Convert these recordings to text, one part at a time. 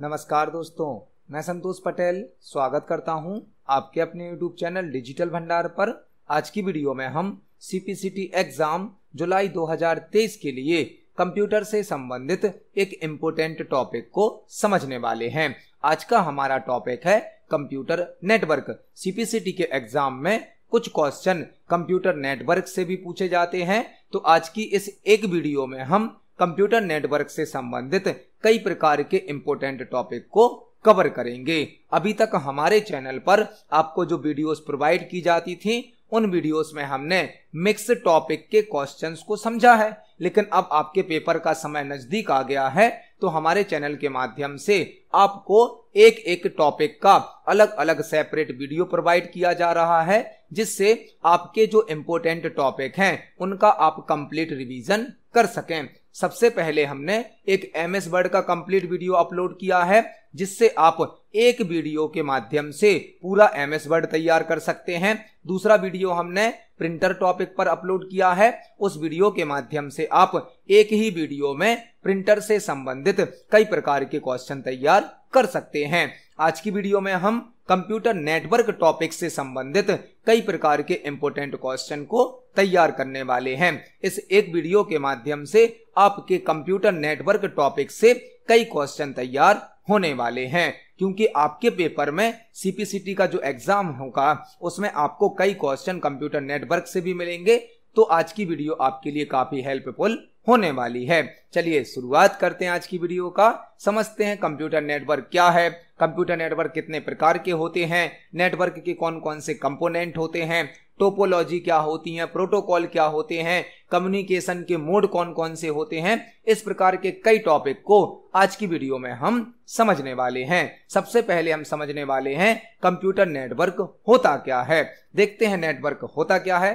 नमस्कार दोस्तों मैं संतोष पटेल स्वागत करता हूं आपके अपने YouTube चैनल डिजिटल भंडार पर आज की वीडियो में हम सीपीसीटी एग्जाम जुलाई 2023 के लिए कंप्यूटर से संबंधित एक इम्पोर्टेंट टॉपिक को समझने वाले हैं आज का हमारा टॉपिक है कंप्यूटर नेटवर्क सीपीसीटी के एग्जाम में कुछ क्वेश्चन कंप्यूटर नेटवर्क से भी पूछे जाते हैं तो आज की इस एक वीडियो में हम कंप्यूटर नेटवर्क से संबंधित कई प्रकार के इम्पोर्टेंट टॉपिक को कवर करेंगे अभी तक हमारे चैनल पर आपको जो वीडियोस प्रोवाइड की जाती थी उन वीडियोस में हमने मिक्स टॉपिक के क्वेश्चंस को समझा है लेकिन अब आपके पेपर का समय नजदीक आ गया है तो हमारे चैनल के माध्यम से आपको एक एक टॉपिक का अलग अलग सेपरेट वीडियो प्रोवाइड किया जा रहा है जिससे आपके जो इम्पोर्टेंट टॉपिक हैं उनका आप कंप्लीट रिवीजन कर सकें सबसे पहले हमने एक एम एस वर्ड का कंप्लीट वीडियो अपलोड किया है जिससे आप एक वीडियो के माध्यम से पूरा एम एस वर्ड तैयार कर सकते हैं दूसरा वीडियो हमने प्रिंटर टॉपिक पर अपलोड किया है उस वीडियो के माध्यम से आप एक ही वीडियो में प्रिंटर से संबंधित कई प्रकार के क्वेश्चन तैयार कर सकते हैं आज की वीडियो में हम कंप्यूटर नेटवर्क टॉपिक से संबंधित कई प्रकार के इंपोर्टेंट क्वेश्चन को तैयार करने वाले हैं इस एक वीडियो के माध्यम से आपके कंप्यूटर नेटवर्क टॉपिक से कई क्वेश्चन तैयार होने वाले हैं क्योंकि आपके पेपर में सीपीसीटी का जो एग्जाम होगा उसमें आपको कई क्वेश्चन कंप्यूटर नेटवर्क से भी मिलेंगे तो आज की वीडियो आपके लिए काफी हेल्पफुल होने वाली है चलिए शुरुआत करते हैं आज की वीडियो का समझते हैं कंप्यूटर नेटवर्क क्या है कंप्यूटर नेटवर्क कितने प्रकार के होते हैं नेटवर्क के कौन कौन से कंपोनेंट होते हैं टोपोलॉजी क्या होती है प्रोटोकॉल क्या होते हैं कम्युनिकेशन के मोड कौन कौन से होते हैं इस प्रकार के कई टॉपिक को आज की वीडियो में हम समझने वाले हैं सबसे पहले हम समझने वाले हैं कंप्यूटर नेटवर्क होता क्या है देखते हैं नेटवर्क होता क्या है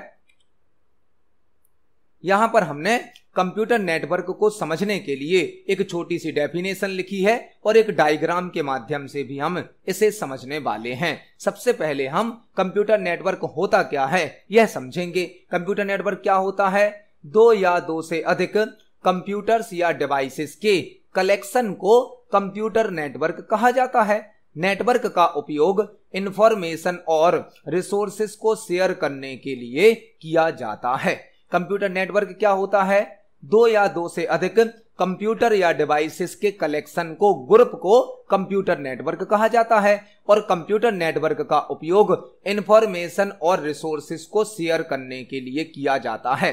यहां पर हमने कंप्यूटर नेटवर्क को समझने के लिए एक छोटी सी डेफिनेशन लिखी है और एक डायग्राम के माध्यम से भी हम इसे समझने वाले हैं सबसे पहले हम कंप्यूटर नेटवर्क होता क्या है यह समझेंगे कंप्यूटर नेटवर्क क्या होता है दो या दो से अधिक कंप्यूटर्स या डिवाइसेस के कलेक्शन को कंप्यूटर नेटवर्क कहा जाता है नेटवर्क का उपयोग इंफॉर्मेशन और रिसोर्सेस को शेयर करने के लिए किया जाता है कंप्यूटर नेटवर्क क्या होता है दो या दो से अधिक कंप्यूटर या डिवाइसेस के कलेक्शन को ग्रुप को कंप्यूटर नेटवर्क कहा जाता है और कंप्यूटर नेटवर्क का उपयोग इंफॉर्मेशन और रिसोर्सेस को शेयर करने के लिए किया जाता है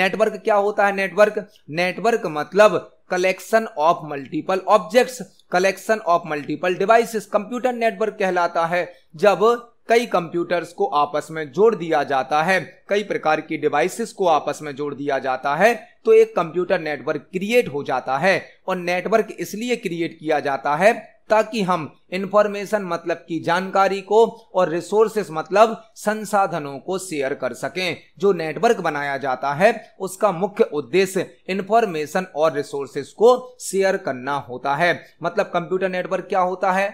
नेटवर्क क्या होता है नेटवर्क नेटवर्क मतलब collection of multiple objects collection of multiple devices computer network कहलाता है जब कई कंप्यूटर्स को आपस में जोड़ दिया जाता है कई प्रकार की डिवाइसेस को आपस में जोड़ दिया जाता है तो एक कंप्यूटर नेटवर्क क्रिएट हो जाता है और नेटवर्क इसलिए क्रिएट किया जाता है ताकि हम इंफॉर्मेशन मतलब की जानकारी को और रिसोर्सेस मतलब संसाधनों को शेयर कर सकें जो नेटवर्क बनाया जाता है उसका मुख्य उद्देश्य इंफॉर्मेशन और रिसोर्सेस को शेयर करना होता है मतलब कंप्यूटर नेटवर्क क्या होता है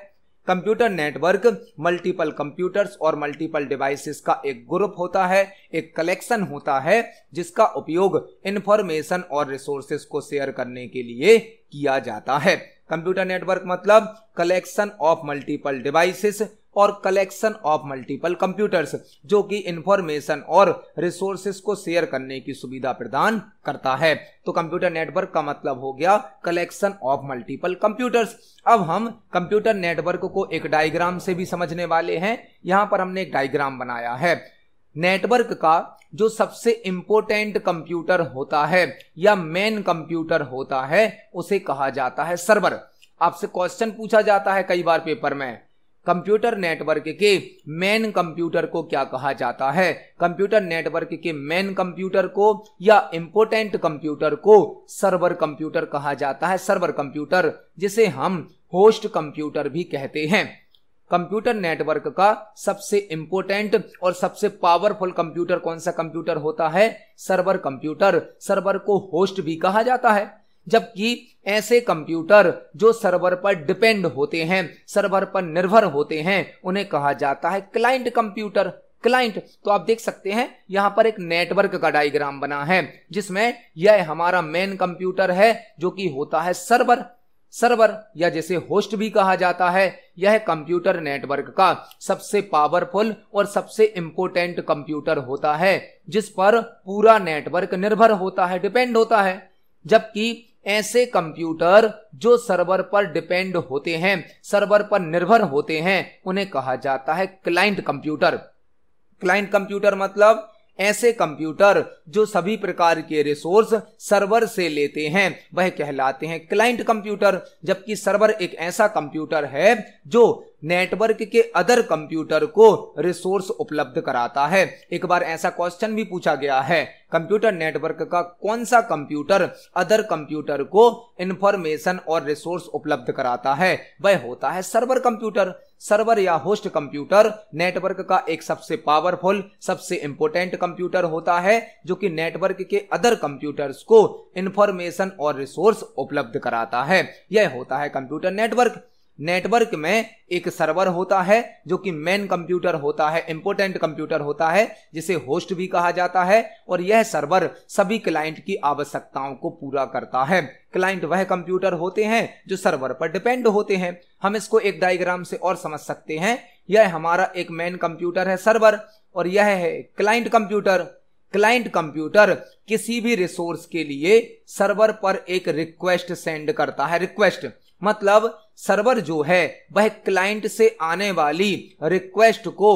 कंप्यूटर नेटवर्क मल्टीपल कंप्यूटर्स और मल्टीपल डिवाइसेस का एक ग्रुप होता है एक कलेक्शन होता है जिसका उपयोग इंफॉर्मेशन और रिसोर्सेस को शेयर करने के लिए किया जाता है कंप्यूटर नेटवर्क मतलब कलेक्शन ऑफ मल्टीपल डिवाइसेस और कलेक्शन ऑफ मल्टीपल कंप्यूटर्स जो कि इंफॉर्मेशन और रिसोर्सेस को शेयर करने की सुविधा प्रदान करता है तो कंप्यूटर नेटवर्क का मतलब हो गया कलेक्शन ऑफ मल्टीपल कंप्यूटर्स अब हम कंप्यूटर नेटवर्क को एक डायग्राम से भी समझने वाले हैं यहां पर हमने एक डायग्राम बनाया है नेटवर्क का जो सबसे इंपोर्टेंट कंप्यूटर होता है या मेन कंप्यूटर होता है उसे कहा जाता है सर्वर आपसे क्वेश्चन पूछा जाता है कई बार पेपर में कंप्यूटर नेटवर्क के मेन कंप्यूटर को क्या कहा जाता है कंप्यूटर नेटवर्क के मेन कंप्यूटर को या इंपोर्टेंट कंप्यूटर को सर्वर कंप्यूटर कहा जाता है सर्वर कंप्यूटर जिसे हम होस्ट कंप्यूटर भी कहते हैं कंप्यूटर नेटवर्क का सबसे इंपोर्टेंट और सबसे पावरफुल कंप्यूटर कौन सा कंप्यूटर होता है सर्वर कंप्यूटर सर्वर को होस्ट भी कहा जाता है जबकि ऐसे कंप्यूटर जो सर्वर पर डिपेंड होते हैं सर्वर पर निर्भर होते हैं उन्हें कहा जाता है क्लाइंट कंप्यूटर क्लाइंट तो आप देख सकते हैं यहां पर एक नेटवर्क का डायग्राम बना है जिसमें यह हमारा मेन कंप्यूटर है जो कि होता है सर्वर सर्वर या जैसे होस्ट भी कहा जाता है यह कंप्यूटर नेटवर्क का सबसे पावरफुल और सबसे इंपोर्टेंट कंप्यूटर होता है जिस पर पूरा नेटवर्क निर्भर होता है डिपेंड होता है जबकि ऐसे कंप्यूटर जो सर्वर पर डिपेंड होते हैं सर्वर पर निर्भर होते हैं उन्हें कहा जाता है क्लाइंट कंप्यूटर क्लाइंट कंप्यूटर मतलब ऐसे कंप्यूटर जो सभी प्रकार के रिसोर्स सर्वर से लेते हैं वह कहलाते हैं क्लाइंट कंप्यूटर जबकि सर्वर एक ऐसा कंप्यूटर है जो नेटवर्क के अदर कंप्यूटर को रिसोर्स उपलब्ध कराता है एक बार ऐसा क्वेश्चन भी पूछा गया है कंप्यूटर नेटवर्क का कौन सा कंप्यूटर अदर कंप्यूटर को इंफॉर्मेशन और रिसोर्स उपलब्ध कराता है वह होता है सर्वर कंप्यूटर सर्वर या होस्ट कंप्यूटर नेटवर्क का एक सबसे पावरफुल सबसे इंपोर्टेंट कंप्यूटर होता है जो कि नेटवर्क के अदर कंप्यूटर्स को इंफॉर्मेशन और रिसोर्स उपलब्ध कराता है यह होता है कंप्यूटर नेटवर्क नेटवर्क में एक सर्वर होता है जो कि मेन कंप्यूटर होता है इंपोर्टेंट कंप्यूटर होता है जिसे होस्ट भी कहा जाता है और यह सर्वर सभी क्लाइंट की आवश्यकताओं को पूरा करता है क्लाइंट वह कंप्यूटर होते हैं जो सर्वर पर डिपेंड होते हैं हम इसको एक डायग्राम से और समझ सकते हैं यह हमारा एक मेन कंप्यूटर है सर्वर और यह है क्लाइंट कंप्यूटर क्लाइंट कंप्यूटर किसी भी रिसोर्स के लिए सर्वर पर एक रिक्वेस्ट सेंड करता है रिक्वेस्ट मतलब सर्वर जो है वह क्लाइंट से आने वाली रिक्वेस्ट को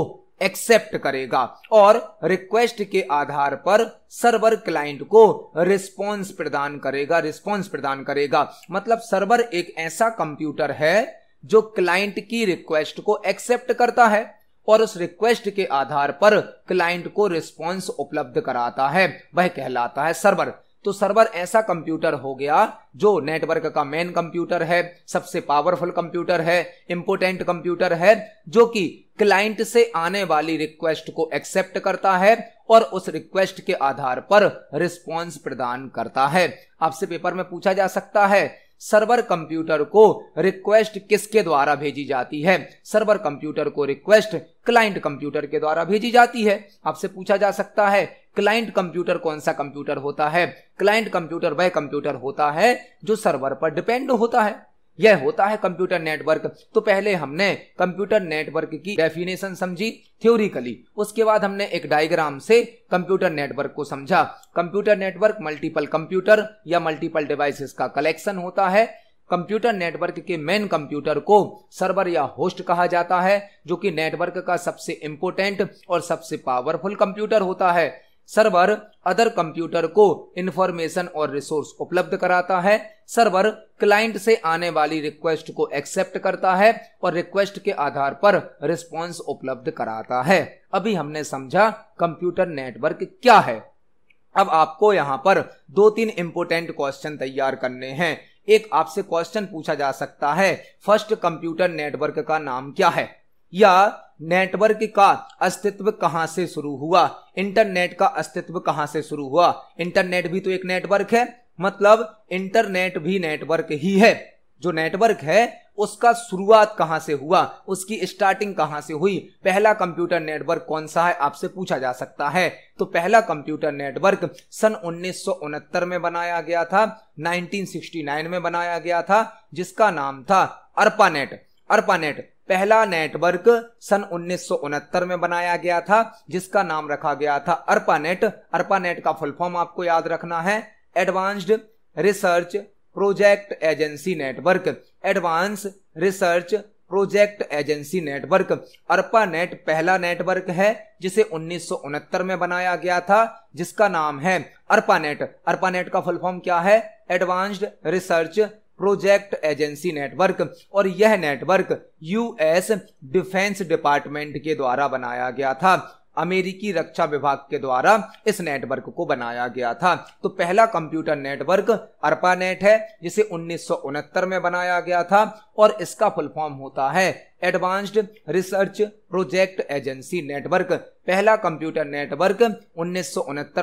एक्सेप्ट करेगा और रिक्वेस्ट के आधार पर सर्वर क्लाइंट को रिस्पांस प्रदान करेगा रिस्पांस प्रदान करेगा मतलब सर्वर एक ऐसा कंप्यूटर है जो क्लाइंट की रिक्वेस्ट को एक्सेप्ट करता है और उस रिक्वेस्ट के आधार पर क्लाइंट को रिस्पांस उपलब्ध कराता है वह कहलाता है सर्वर तो सर्वर ऐसा कंप्यूटर हो गया जो नेटवर्क का मेन कंप्यूटर है सबसे पावरफुल कंप्यूटर है इंपोर्टेंट कंप्यूटर है जो कि क्लाइंट से आने वाली रिक्वेस्ट को एक्सेप्ट करता है और उस रिक्वेस्ट के आधार पर रिस्पॉन्स प्रदान करता है आपसे पेपर में पूछा जा सकता है सर्वर कंप्यूटर को रिक्वेस्ट किसके द्वारा भेजी जाती है सर्वर कंप्यूटर को रिक्वेस्ट क्लाइंट कंप्यूटर के द्वारा भेजी जाती है आपसे पूछा जा सकता है क्लाइंट कंप्यूटर कौन सा कंप्यूटर होता है क्लाइंट कंप्यूटर वह कंप्यूटर होता है जो सर्वर पर डिपेंड होता है यह होता है कंप्यूटर नेटवर्क तो पहले हमने कंप्यूटर नेटवर्क की डेफिनेशन समझी थ्योरिकली उसके बाद हमने एक डायग्राम से कंप्यूटर नेटवर्क को समझा कंप्यूटर नेटवर्क मल्टीपल कंप्यूटर या मल्टीपल डिवाइसेस का कलेक्शन होता है कंप्यूटर नेटवर्क के मेन कंप्यूटर को सर्वर या होस्ट कहा जाता है जो कि नेटवर्क का सबसे इंपोर्टेंट और सबसे पावरफुल कंप्यूटर होता है सर्वर अदर कंप्यूटर को इंफॉर्मेशन और रिसोर्स उपलब्ध कराता है सर्वर क्लाइंट से आने वाली रिक्वेस्ट को एक्सेप्ट करता है और रिक्वेस्ट के आधार पर रिस्पॉन्स उपलब्ध कराता है अभी हमने समझा कंप्यूटर नेटवर्क क्या है अब आपको यहाँ पर दो तीन इंपोर्टेंट क्वेश्चन तैयार करने हैं एक आपसे क्वेश्चन पूछा जा सकता है फर्स्ट कंप्यूटर नेटवर्क का नाम क्या है या नेटवर्क का अस्तित्व कहां से शुरू हुआ इंटरनेट का अस्तित्व कहां से शुरू हुआ इंटरनेट भी तो एक नेटवर्क है मतलब इंटरनेट भी नेटवर्क ही है जो नेटवर्क है उसका शुरुआत कहां से हुआ उसकी स्टार्टिंग कहां से हुई पहला कंप्यूटर नेटवर्क कौन सा है आपसे पूछा जा सकता है तो पहला कंप्यूटर नेटवर्क सन उन्नीस में बनाया गया था 1969 में बनाया गया था जिसका नाम था अर्पानेट अर्पानेट पहला नेटवर्क सन उन्नीस में बनाया गया था जिसका नाम रखा गया था अर्पानेट अर्पानेट का फुल फॉर्म आपको याद रखना है advanced research project agency network advance research project agency network ARPA net पहला नेटवर्क है जिसे उन्नीस में बनाया गया था जिसका नाम है अर्पानेट अर्पानेट का फुल फॉर्म क्या है advanced research project agency network और यह नेटवर्क यूएस डिफेंस डिपार्टमेंट के द्वारा बनाया गया था अमेरिकी रक्षा विभाग के द्वारा इस नेटवर्क को बनाया गया था तो पहला कंप्यूटर नेटवर्क अर्पानेट है जिसे उन्नीस में बनाया गया था और इसका फुल फॉर्म होता है advanced research project agency network पहला कंप्यूटर नेटवर्क उन्नीस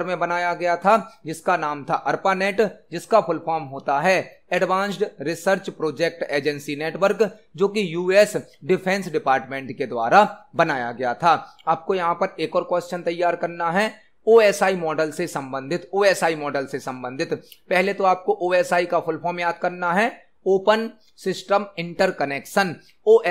में बनाया गया था जिसका नाम था अर्पानेट जिसका फुल फॉर्म होता है advanced research project agency network जो कि यूएस डिफेंस डिपार्टमेंट के द्वारा बनाया गया था आपको यहाँ पर एक और क्वेश्चन तैयार करना है ओ मॉडल से संबंधित ओ मॉडल से संबंधित पहले तो आपको ओ का फुल फॉर्म याद करना है open system interconnection O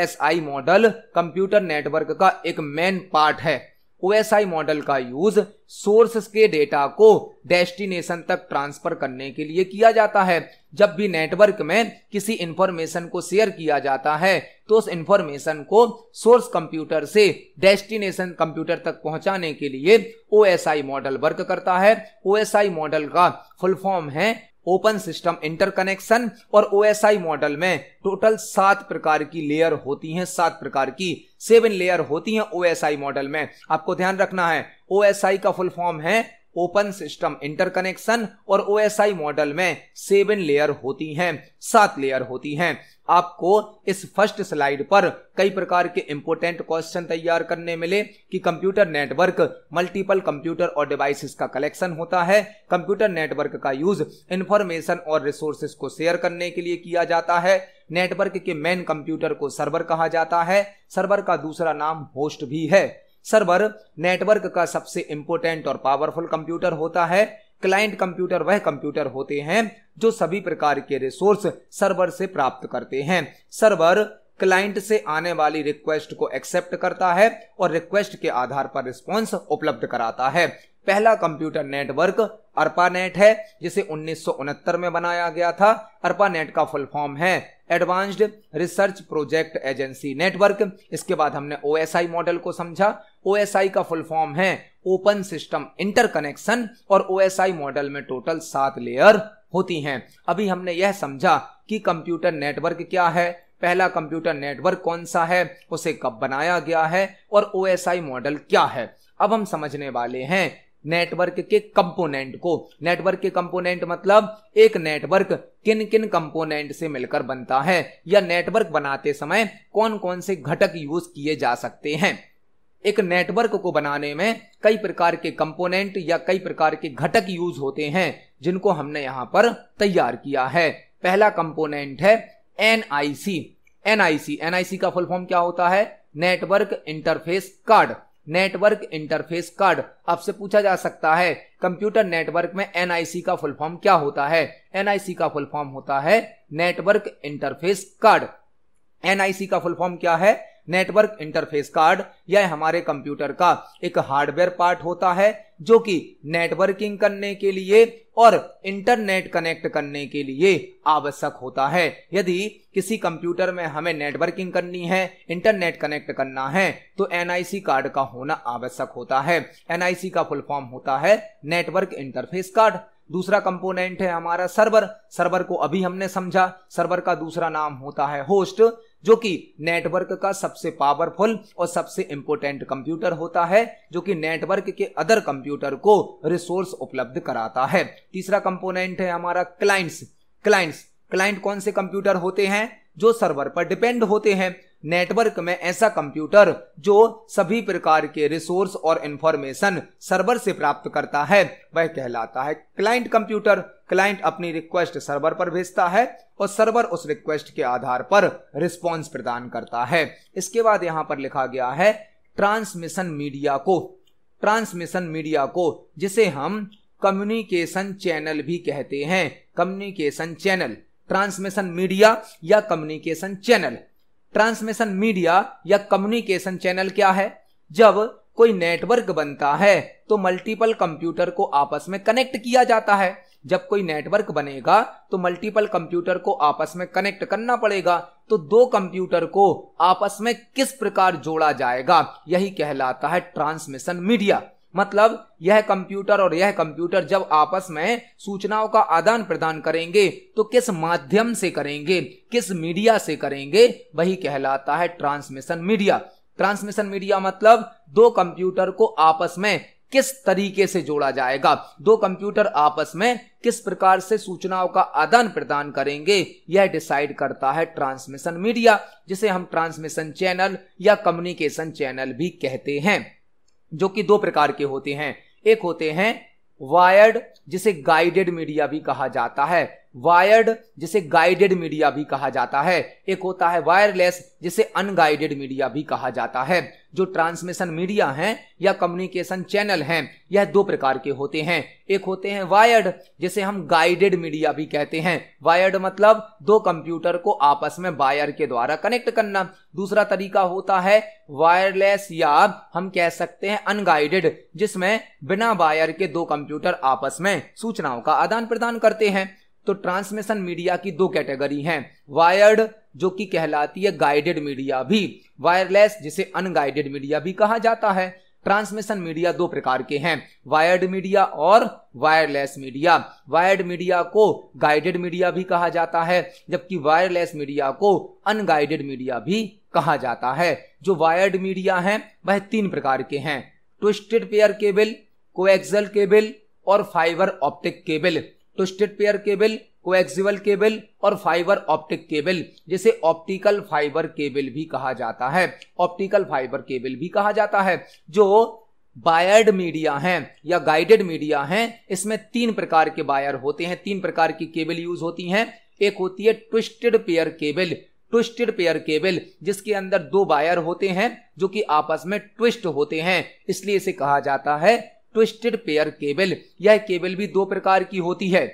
model computer network का एक मेन पार्ट है ओ मॉडल का यूज सोर्स के डेटा को डेस्टिनेशन तक ट्रांसफर करने के लिए किया जाता है जब भी नेटवर्क में किसी इंफॉर्मेशन को शेयर किया जाता है तो उस इंफॉर्मेशन को सोर्स कंप्यूटर से डेस्टिनेशन कंप्यूटर तक पहुंचाने के लिए ओ मॉडल वर्क करता है ओ मॉडल का फुल फॉर्म है ओपन सिस्टम इंटरकनेक्शन और ओएसआई मॉडल में टोटल सात प्रकार की लेयर होती हैं सात प्रकार की सेवन लेयर होती हैं ओएसआई मॉडल में आपको ध्यान रखना है ओएसआई का फुल फॉर्म है ओपन सिस्टम इंटरकनेक्शन और ओ मॉडल में सेवन लेयर होती हैं सात लेयर होती हैं आपको इस फर्स्ट स्लाइड पर कई प्रकार के इंपोर्टेंट क्वेश्चन तैयार करने मिले कि कंप्यूटर नेटवर्क मल्टीपल कंप्यूटर और डिवाइसेस का कलेक्शन होता है कंप्यूटर नेटवर्क का यूज इंफॉर्मेशन और रिसोर्सेस को शेयर करने के लिए किया जाता है नेटवर्क के मेन कंप्यूटर को सर्वर कहा जाता है सर्वर का दूसरा नाम होस्ट भी है सर्वर नेटवर्क का सबसे इंपोर्टेंट और पावरफुल कंप्यूटर होता है क्लाइंट कंप्यूटर वह कंप्यूटर होते हैं जो सभी प्रकार के रिसोर्स सर्वर से प्राप्त करते हैं सर्वर क्लाइंट से आने वाली रिक्वेस्ट को एक्सेप्ट करता है और रिक्वेस्ट के आधार पर रिस्पॉन्स उपलब्ध कराता है पहला कंप्यूटर नेटवर्क अर्पानेट है जिसे उन्नीस में बनाया गया था अर्पानेट का फुल फॉर्म है advanced research project agency network इसके बाद हमने ओ मॉडल को समझा ओ का फुल फॉर्म है ओपन सिस्टम इंटरकनेक्शन और ओ मॉडल में टोटल सात लेयर होती हैं अभी हमने यह समझा कि कंप्यूटर नेटवर्क क्या है पहला कंप्यूटर नेटवर्क कौन सा है उसे कब बनाया गया है और ओ मॉडल क्या है अब हम समझने वाले हैं नेटवर्क के कंपोनेंट को नेटवर्क के कंपोनेंट मतलब एक नेटवर्क किन किन कंपोनेंट से मिलकर बनता है या नेटवर्क बनाते समय कौन कौन से घटक यूज किए जा सकते हैं एक नेटवर्क को बनाने में कई प्रकार के कंपोनेंट या कई प्रकार के घटक यूज होते हैं जिनको हमने यहाँ पर तैयार किया है पहला कंपोनेंट है एनआईसी एनआईसी एनआईसी का फुल फॉर्म क्या होता है network interface card network interface card आपसे पूछा जा सकता है कंप्यूटर नेटवर्क में एनआईसी का फुल फॉर्म क्या होता है एनआईसी का फुल फॉर्म होता है नेटवर्क इंटरफेस कार्ड एनआईसी का फुल फॉर्म क्या है नेटवर्क इंटरफेस कार्ड यह हमारे कंप्यूटर का एक हार्डवेयर पार्ट होता है जो कि नेटवर्किंग करने के लिए और इंटरनेट कनेक्ट करने के लिए आवश्यक होता है यदि किसी कंप्यूटर में हमें नेटवर्किंग करनी है इंटरनेट कनेक्ट करना है तो एनआईसी कार्ड का होना आवश्यक होता है एनआईसी का फुल फॉर्म होता है नेटवर्क इंटरफेस कार्ड दूसरा कंपोनेंट है हमारा सर्वर सर्वर को अभी हमने समझा सर्वर का दूसरा नाम होता है होस्ट जो कि नेटवर्क का सबसे पावरफुल और सबसे इंपोर्टेंट कंप्यूटर होता है जो कि नेटवर्क के अदर कंप्यूटर को रिसोर्स उपलब्ध कराता है तीसरा कंपोनेंट है हमारा क्लाइंट्स क्लाइंट्स क्लाइंट कौन से कंप्यूटर होते हैं जो सर्वर पर डिपेंड होते हैं नेटवर्क में ऐसा कंप्यूटर जो सभी प्रकार के रिसोर्स और इंफॉर्मेशन सर्वर से प्राप्त करता है वह कहलाता है क्लाइंट कंप्यूटर क्लाइंट अपनी रिक्वेस्ट सर्वर पर भेजता है और सर्वर उस रिक्वेस्ट के आधार पर रिस्पॉन्स प्रदान करता है इसके बाद यहां पर लिखा गया है ट्रांसमिशन मीडिया को ट्रांसमिशन मीडिया को जिसे हम कम्युनिकेशन चैनल भी कहते हैं कम्युनिकेशन चैनल ट्रांसमिशन मीडिया या कम्युनिकेशन चैनल ट्रांसमिशन मीडिया या कम्युनिकेशन चैनल क्या है जब कोई नेटवर्क बनता है तो मल्टीपल कंप्यूटर को आपस में कनेक्ट किया जाता है जब कोई नेटवर्क बनेगा तो मल्टीपल कंप्यूटर को आपस में कनेक्ट करना पड़ेगा तो दो कंप्यूटर को आपस में किस प्रकार जोड़ा जाएगा यही कहलाता है ट्रांसमिशन मीडिया मतलब यह कंप्यूटर और यह कंप्यूटर जब आपस में सूचनाओं का आदान प्रदान करेंगे तो किस माध्यम से करेंगे किस मीडिया से करेंगे वही कहलाता है ट्रांसमिशन मीडिया ट्रांसमिशन मीडिया मतलब दो कंप्यूटर को आपस में किस तरीके से जोड़ा जाएगा दो कंप्यूटर आपस में किस प्रकार से सूचनाओं का आदान प्रदान करेंगे यह डिसाइड करता है ट्रांसमिशन मीडिया जिसे हम ट्रांसमिशन चैनल या कम्युनिकेशन चैनल भी कहते हैं जो कि दो प्रकार के होते हैं एक होते हैं वायर्ड जिसे गाइडेड मीडिया भी कहा जाता है वायर्ड जिसे गाइडेड मीडिया भी कहा जाता है एक होता है वायरलेस जिसे अनगाइडेड मीडिया भी कहा जाता है जो ट्रांसमिशन मीडिया हैं या कम्युनिकेशन चैनल हैं यह दो प्रकार के होते हैं एक होते हैं वायर्ड जिसे हम गाइडेड मीडिया भी कहते हैं वायर्ड मतलब दो कंप्यूटर को आपस में वायर के द्वारा कनेक्ट करना दूसरा तरीका होता है वायरलेस या हम कह सकते हैं अनगाइडेड जिसमें बिना वायर के दो कंप्यूटर आपस में सूचनाओं का आदान प्रदान करते हैं तो ट्रांसमिशन मीडिया की दो कैटेगरी हैं वायर्ड जो कि कहलाती है गाइडेड मीडिया भी वायरलेस जिसे अनगाइडेड मीडिया भी कहा जाता है ट्रांसमिशन मीडिया दो प्रकार के हैं वायर्ड मीडिया और वायरलेस मीडिया वायर्ड मीडिया को गाइडेड मीडिया भी कहा जाता है जबकि वायरलेस मीडिया को अनगाइडेड मीडिया भी कहा जाता है जो वायर्ड मीडिया है वह तीन प्रकार के हैं twisted pair cable coaxial cable और फाइबर ऑप्टिक केबल तो straight pair cable coaxial cable और फाइबर ऑप्टिक केबल जिसे ऑप्टिकल फाइबर केबल भी कहा जाता है ऑप्टिकल फाइबर केबल भी कहा जाता है जो बायर्ड मीडिया हैं या गाइडेड मीडिया हैं इसमें तीन प्रकार के बायर होते हैं तीन प्रकार की केबल यूज होती हैं एक होती है twisted pair cable twisted pair cable जिसके अंदर दो बायर होते हैं जो कि आपस में ट्विस्ट होते हैं इसलिए इसे कहा जाता है ट्विस्टेड पेयर केबल यह केबल भी दो प्रकार की होती है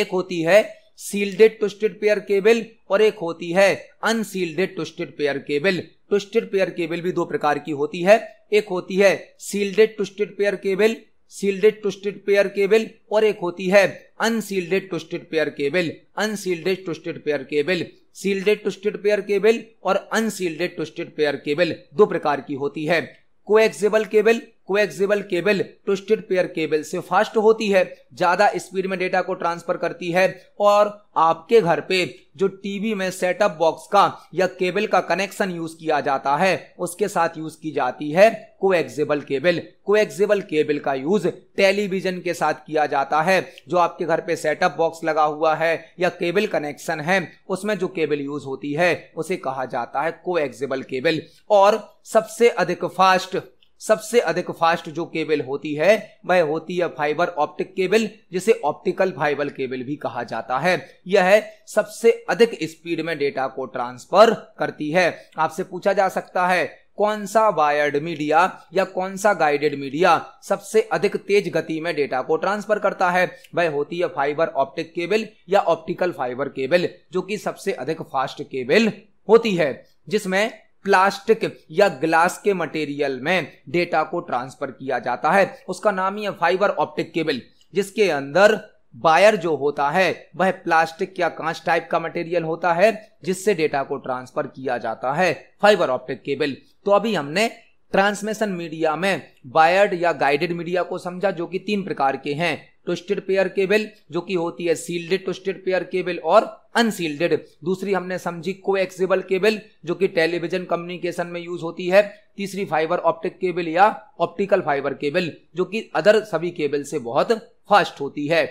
एक होती है सील्डेड ट्विस्टेड पेयर केबल और एक होती है unshielded twisted pair cable twisted pair cable भी दो प्रकार की होती है एक होती है shielded twisted pair cable shielded twisted pair cable और एक होती है unshielded twisted pair cable unshielded twisted pair cable shielded twisted pair cable और अनसील्डेड ट्विस्टेड पेयर केबल दो प्रकार की होती है coaxial cable coaxial cable twisted pair cable से फास्ट होती है ज़्यादा स्पीड में डेटा को ट्रांसफर करती है और आपके घर पे जो टीवी में सेटअप बॉक्स का या केबल का कनेक्शन यूज किया जाता है उसके साथ यूज की जाती है कोएक्सिबल केबल कोएक्सिबल केबल का यूज टेलीविजन के साथ किया जाता है जो आपके घर पे सेटअप बॉक्स लगा हुआ है या केबल कनेक्शन है उसमें जो केबल यूज होती है उसे कहा जाता है कोएक्सिबल केबल और सबसे अधिक फास्ट सबसे अधिक फास्ट जो केबल होती है वह होती है फाइबर ऑप्टिक केबल जिसे ऑप्टिकल फाइबर केबल भी कहा जाता है यह सबसे अधिक स्पीड में डेटा को ट्रांसफर करती है आपसे पूछा जा सकता है कौन सा वायर्ड मीडिया या कौन सा गाइडेड मीडिया सबसे अधिक तेज गति में डेटा को ट्रांसफर करता है वह होती है फाइबर ऑप्टिक केबल या ऑप्टिकल फाइबर केबल जो कि सबसे अधिक फास्ट केबल होती है जिसमें प्लास्टिक या ग्लास के मटेरियल में डेटा को ट्रांसफर किया जाता है उसका नाम ही है फाइबर ऑप्टिक केबल जिसके अंदर बायर जो होता है वह प्लास्टिक या कांच टाइप का मटेरियल होता है जिससे डेटा को ट्रांसफर किया जाता है फाइबर ऑप्टिक केबल तो अभी हमने ट्रांसमिशन मीडिया में वायर्ड या गाइडेड मीडिया को समझा जो कि तीन प्रकार के हैं ट्विस्टेड पेयर केबल जो कि होती है सील्डेड ट्विस्टेड पेयर केबल और अनसील्डेड दूसरी हमने समझी को कोएक्सिबल केबल जो कि टेलीविजन कम्युनिकेशन में यूज होती है तीसरी फाइबर ऑप्टिक केबल या ऑप्टिकल फाइबर केबल जो कि अदर सभी केबल से बहुत फास्ट होती है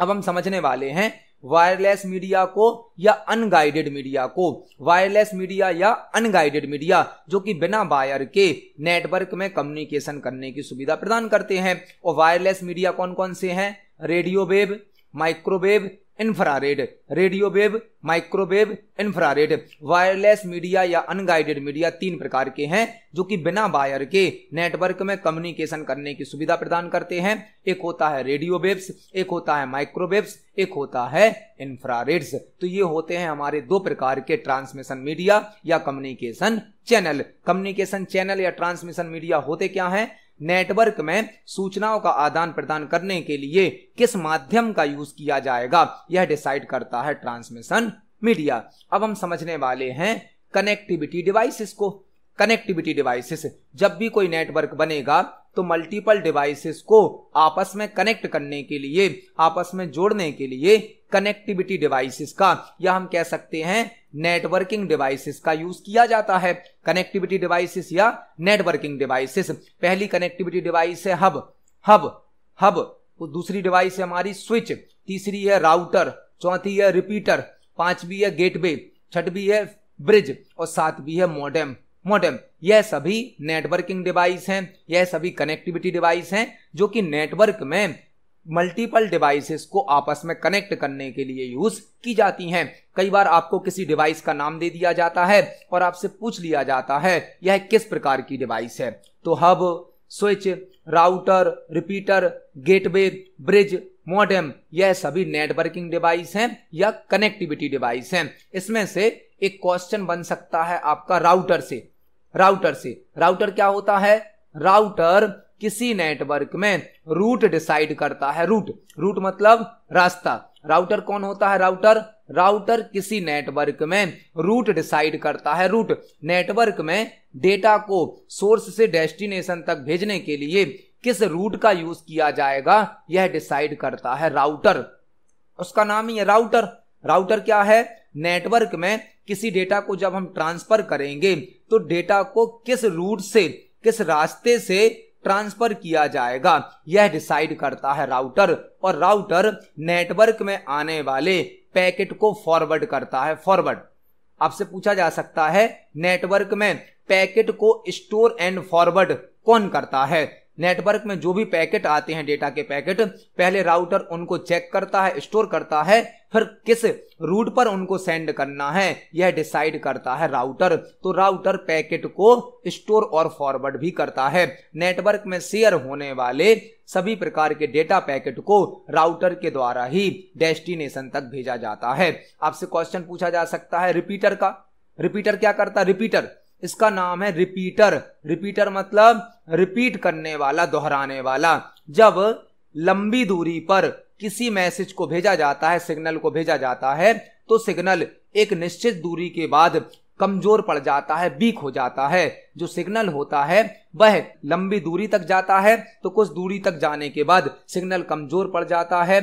अब हम समझने वाले हैं वायरलेस मीडिया को या अनगाइडेड मीडिया को वायरलेस मीडिया या अनगाइडेड मीडिया जो कि बिना वायर के नेटवर्क में कम्युनिकेशन करने की सुविधा प्रदान करते हैं और वायरलेस मीडिया कौन कौन से हैं radio wave microwave infrared radio wave microwave infrared wireless media या अनगाइडेड मीडिया तीन प्रकार के हैं जो कि बिना वायर के नेटवर्क में कम्युनिकेशन करने की सुविधा प्रदान करते हैं एक होता है रेडियो वेव्स एक होता है माइक्रोवेव्स एक होता है इंफ्रारेड्स तो ये होते हैं हमारे दो प्रकार के ट्रांसमिशन मीडिया या कम्युनिकेशन चैनल कम्युनिकेशन चैनल या ट्रांसमिशन मीडिया होते क्या हैं नेटवर्क में सूचनाओं का आदान प्रदान करने के लिए किस माध्यम का यूज किया जाएगा यह डिसाइड करता है ट्रांसमिशन मीडिया अब हम समझने वाले हैं कनेक्टिविटी डिवाइसेस को कनेक्टिविटी डिवाइसेस जब भी कोई नेटवर्क बनेगा तो मल्टीपल डिवाइसेस को आपस में कनेक्ट करने के लिए आपस में जोड़ने के लिए कनेक्टिविटी डिवाइसेस का या हम कह सकते हैं नेटवर्किंग डिवाइसेस का यूज किया जाता है कनेक्टिविटी डिवाइसेस या नेटवर्किंग डिवाइसेस पहली कनेक्टिविटी डिवाइस है हब हब हब दूसरी डिवाइस है हमारी स्विच तीसरी है राउटर चौथी है रिपीटर पांचवी है गेटवे छठवी है ब्रिज और सातवीं है मॉडेम मॉडेम यह सभी नेटवर्किंग डिवाइस हैं यह सभी कनेक्टिविटी डिवाइस हैं जो कि नेटवर्क में मल्टीपल डिवाइसेस को आपस में कनेक्ट करने के लिए यूज की जाती हैं कई बार आपको किसी डिवाइस का नाम दे दिया जाता है और आपसे पूछ लिया जाता है यह किस प्रकार की डिवाइस है तो hub switch router repeater gateway bridge modem यह सभी नेटवर्किंग डिवाइस हैं या कनेक्टिविटी डिवाइस हैं इसमें से एक क्वेश्चन बन सकता है आपका राउटर से राउटर से राउटर क्या होता है राउटर किसी नेटवर्क में रूट डिसाइड करता है रूट रूट मतलब रास्ता राउटर कौन होता है राउटर राउटर किसी नेटवर्क में रूट डिसाइड करता है रूट नेटवर्क में डेटा को सोर्स से डेस्टिनेशन तक भेजने के लिए किस रूट का यूज किया जाएगा यह डिसाइड करता है राउटर उसका नाम ही है राउटर राउटर क्या है नेटवर्क में किसी डेटा को जब हम ट्रांसफर करेंगे तो डेटा को किस रूट से किस रास्ते से ट्रांसफर किया जाएगा यह डिसाइड करता है राउटर और राउटर नेटवर्क में आने वाले पैकेट को फॉरवर्ड करता है फॉरवर्ड आपसे पूछा जा सकता है नेटवर्क में पैकेट को स्टोर एंड फॉरवर्ड कौन करता है नेटवर्क में जो भी पैकेट आते हैं डेटा के पैकेट पहले राउटर उनको चेक करता है स्टोर करता है फिर किस रूट पर उनको सेंड करना है यह डिसाइड करता है राउटर तो राउटर पैकेट को स्टोर और फॉरवर्ड भी करता है नेटवर्क में शेयर होने वाले सभी प्रकार के डेटा पैकेट को राउटर के द्वारा ही डेस्टिनेशन तक भेजा जाता है आपसे क्वेश्चन पूछा जा सकता है रिपीटर का रिपीटर क्या करता है रिपीटर इसका नाम है रिपीटर रिपीटर मतलब रिपीट करने वाला दोहराने वाला जब लंबी दूरी पर किसी मैसेज को भेजा जाता है सिग्नल को भेजा जाता है तो सिग्नल एक निश्चित दूरी के बाद कमजोर पड़ जाता है वीक हो जाता है जो सिग्नल होता है वह लंबी दूरी तक जाता है तो कुछ दूरी तक जाने के बाद सिग्नल कमजोर पड़ जाता है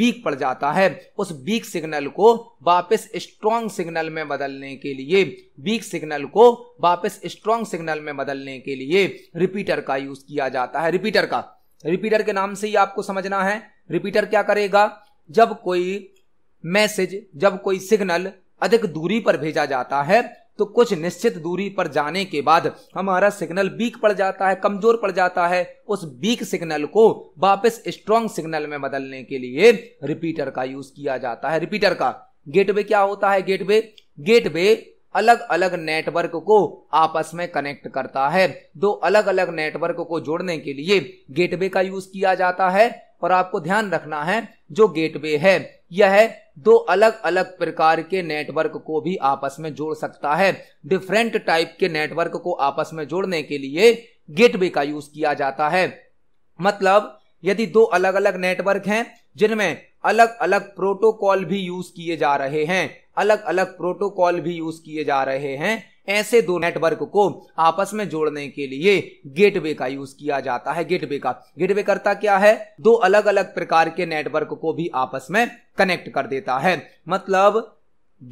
वीक पड़ जाता है उस वीक सिग्नल को वापस स्ट्रांग सिग्नल में बदलने के लिए वीक सिग्नल को वापस स्ट्रांग सिग्नल में बदलने के लिए रिपीटर का यूज किया जाता है रिपीटर का रिपीटर के नाम से ही आपको समझना है रिपीटर क्या करेगा जब कोई मैसेज जब कोई सिग्नल अधिक दूरी पर भेजा जाता है तो कुछ निश्चित दूरी पर जाने के बाद हमारा सिग्नल बीक पड़ जाता है कमजोर पड़ जाता है उस बीक सिग्नल को वापस स्ट्रांग सिग्नल में बदलने के लिए रिपीटर का यूज किया जाता है रिपीटर का गेटवे क्या होता है गेटवे गेटवे अलग अलग नेटवर्क को आपस में कनेक्ट करता है दो अलग अलग नेटवर्क को जोड़ने के लिए गेटवे का यूज किया जाता है और आपको ध्यान रखना है जो गेटवे है यह दो अलग अलग प्रकार के नेटवर्क को भी आपस में जोड़ सकता है डिफरेंट टाइप के नेटवर्क को आपस में जोड़ने के लिए गेटवे का यूज किया जाता है मतलब यदि दो अलग अलग नेटवर्क हैं जिनमें अलग अलग प्रोटोकॉल भी यूज किए जा रहे हैं अलग अलग प्रोटोकॉल भी यूज किए जा रहे हैं ऐसे दो नेटवर्क को आपस में जोड़ने के लिए गेटवे का यूज किया जाता है गेटवे का गेटवे करता क्या है दो अलग अलग प्रकार के नेटवर्क को भी आपस में कनेक्ट कर देता है मतलब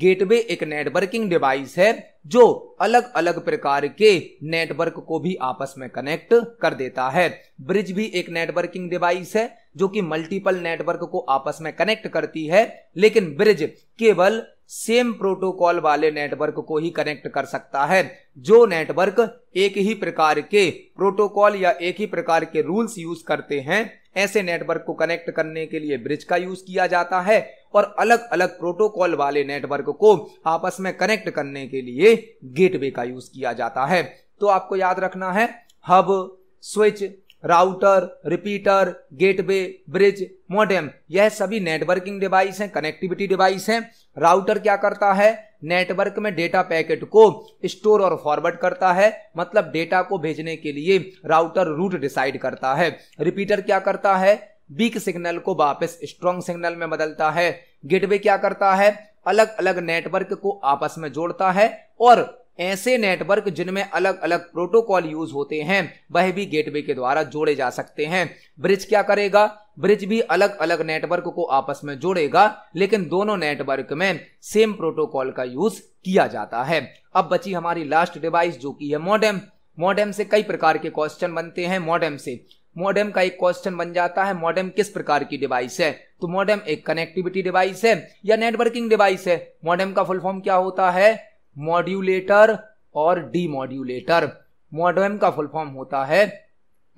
गेटवे एक नेटवर्किंग डिवाइस है जो अलग अलग प्रकार के नेटवर्क को भी आपस में कनेक्ट कर देता है ब्रिज भी एक नेटवर्किंग डिवाइस है जो कि मल्टीपल नेटवर्क को आपस में कनेक्ट करती है लेकिन ब्रिज केवल सेम प्रोटोकॉल वाले नेटवर्क को ही कनेक्ट कर सकता है जो नेटवर्क एक ही प्रकार के प्रोटोकॉल या एक ही प्रकार के रूल्स यूज करते हैं ऐसे नेटवर्क को कनेक्ट करने के लिए ब्रिज का यूज किया जाता है और अलग अलग प्रोटोकॉल वाले नेटवर्क को आपस में कनेक्ट करने के लिए गेटवे का यूज किया जाता है तो आपको याद रखना है hub switch router repeater gateway bridge modem यह सभी नेटवर्किंग डिवाइस हैं कनेक्टिविटी डिवाइस हैं राउटर क्या करता है नेटवर्क में डेटा पैकेट को स्टोर और फॉरवर्ड करता है मतलब डेटा को भेजने के लिए राउटर रूट डिसाइड करता है रिपीटर क्या करता है वीक सिग्नल को वापस स्ट्रॉन्ग सिग्नल में बदलता है गेटवे क्या करता है अलग अलग नेटवर्क को आपस में जोड़ता है और ऐसे नेटवर्क जिनमें अलग अलग प्रोटोकॉल यूज होते हैं वह भी गेटवे के द्वारा जोड़े जा सकते हैं ब्रिज क्या करेगा ब्रिज भी अलग अलग नेटवर्क को आपस में जोड़ेगा लेकिन दोनों नेटवर्क में सेम प्रोटोकॉल का यूज किया जाता है अब बची हमारी लास्ट डिवाइस जो कि है मॉडेम मॉडेम से कई प्रकार के क्वेश्चन बनते हैं मॉडेम से मॉडेम का एक क्वेश्चन बन जाता है मॉडेम किस प्रकार की डिवाइस है तो मॉडेम एक कनेक्टिविटी डिवाइस है या नेटवर्किंग डिवाइस है मॉडेम का फुल फॉर्म क्या होता है मॉड्यूलेटर और डीमॉड्यूलेटर मॉडम का फुल फॉर्म होता है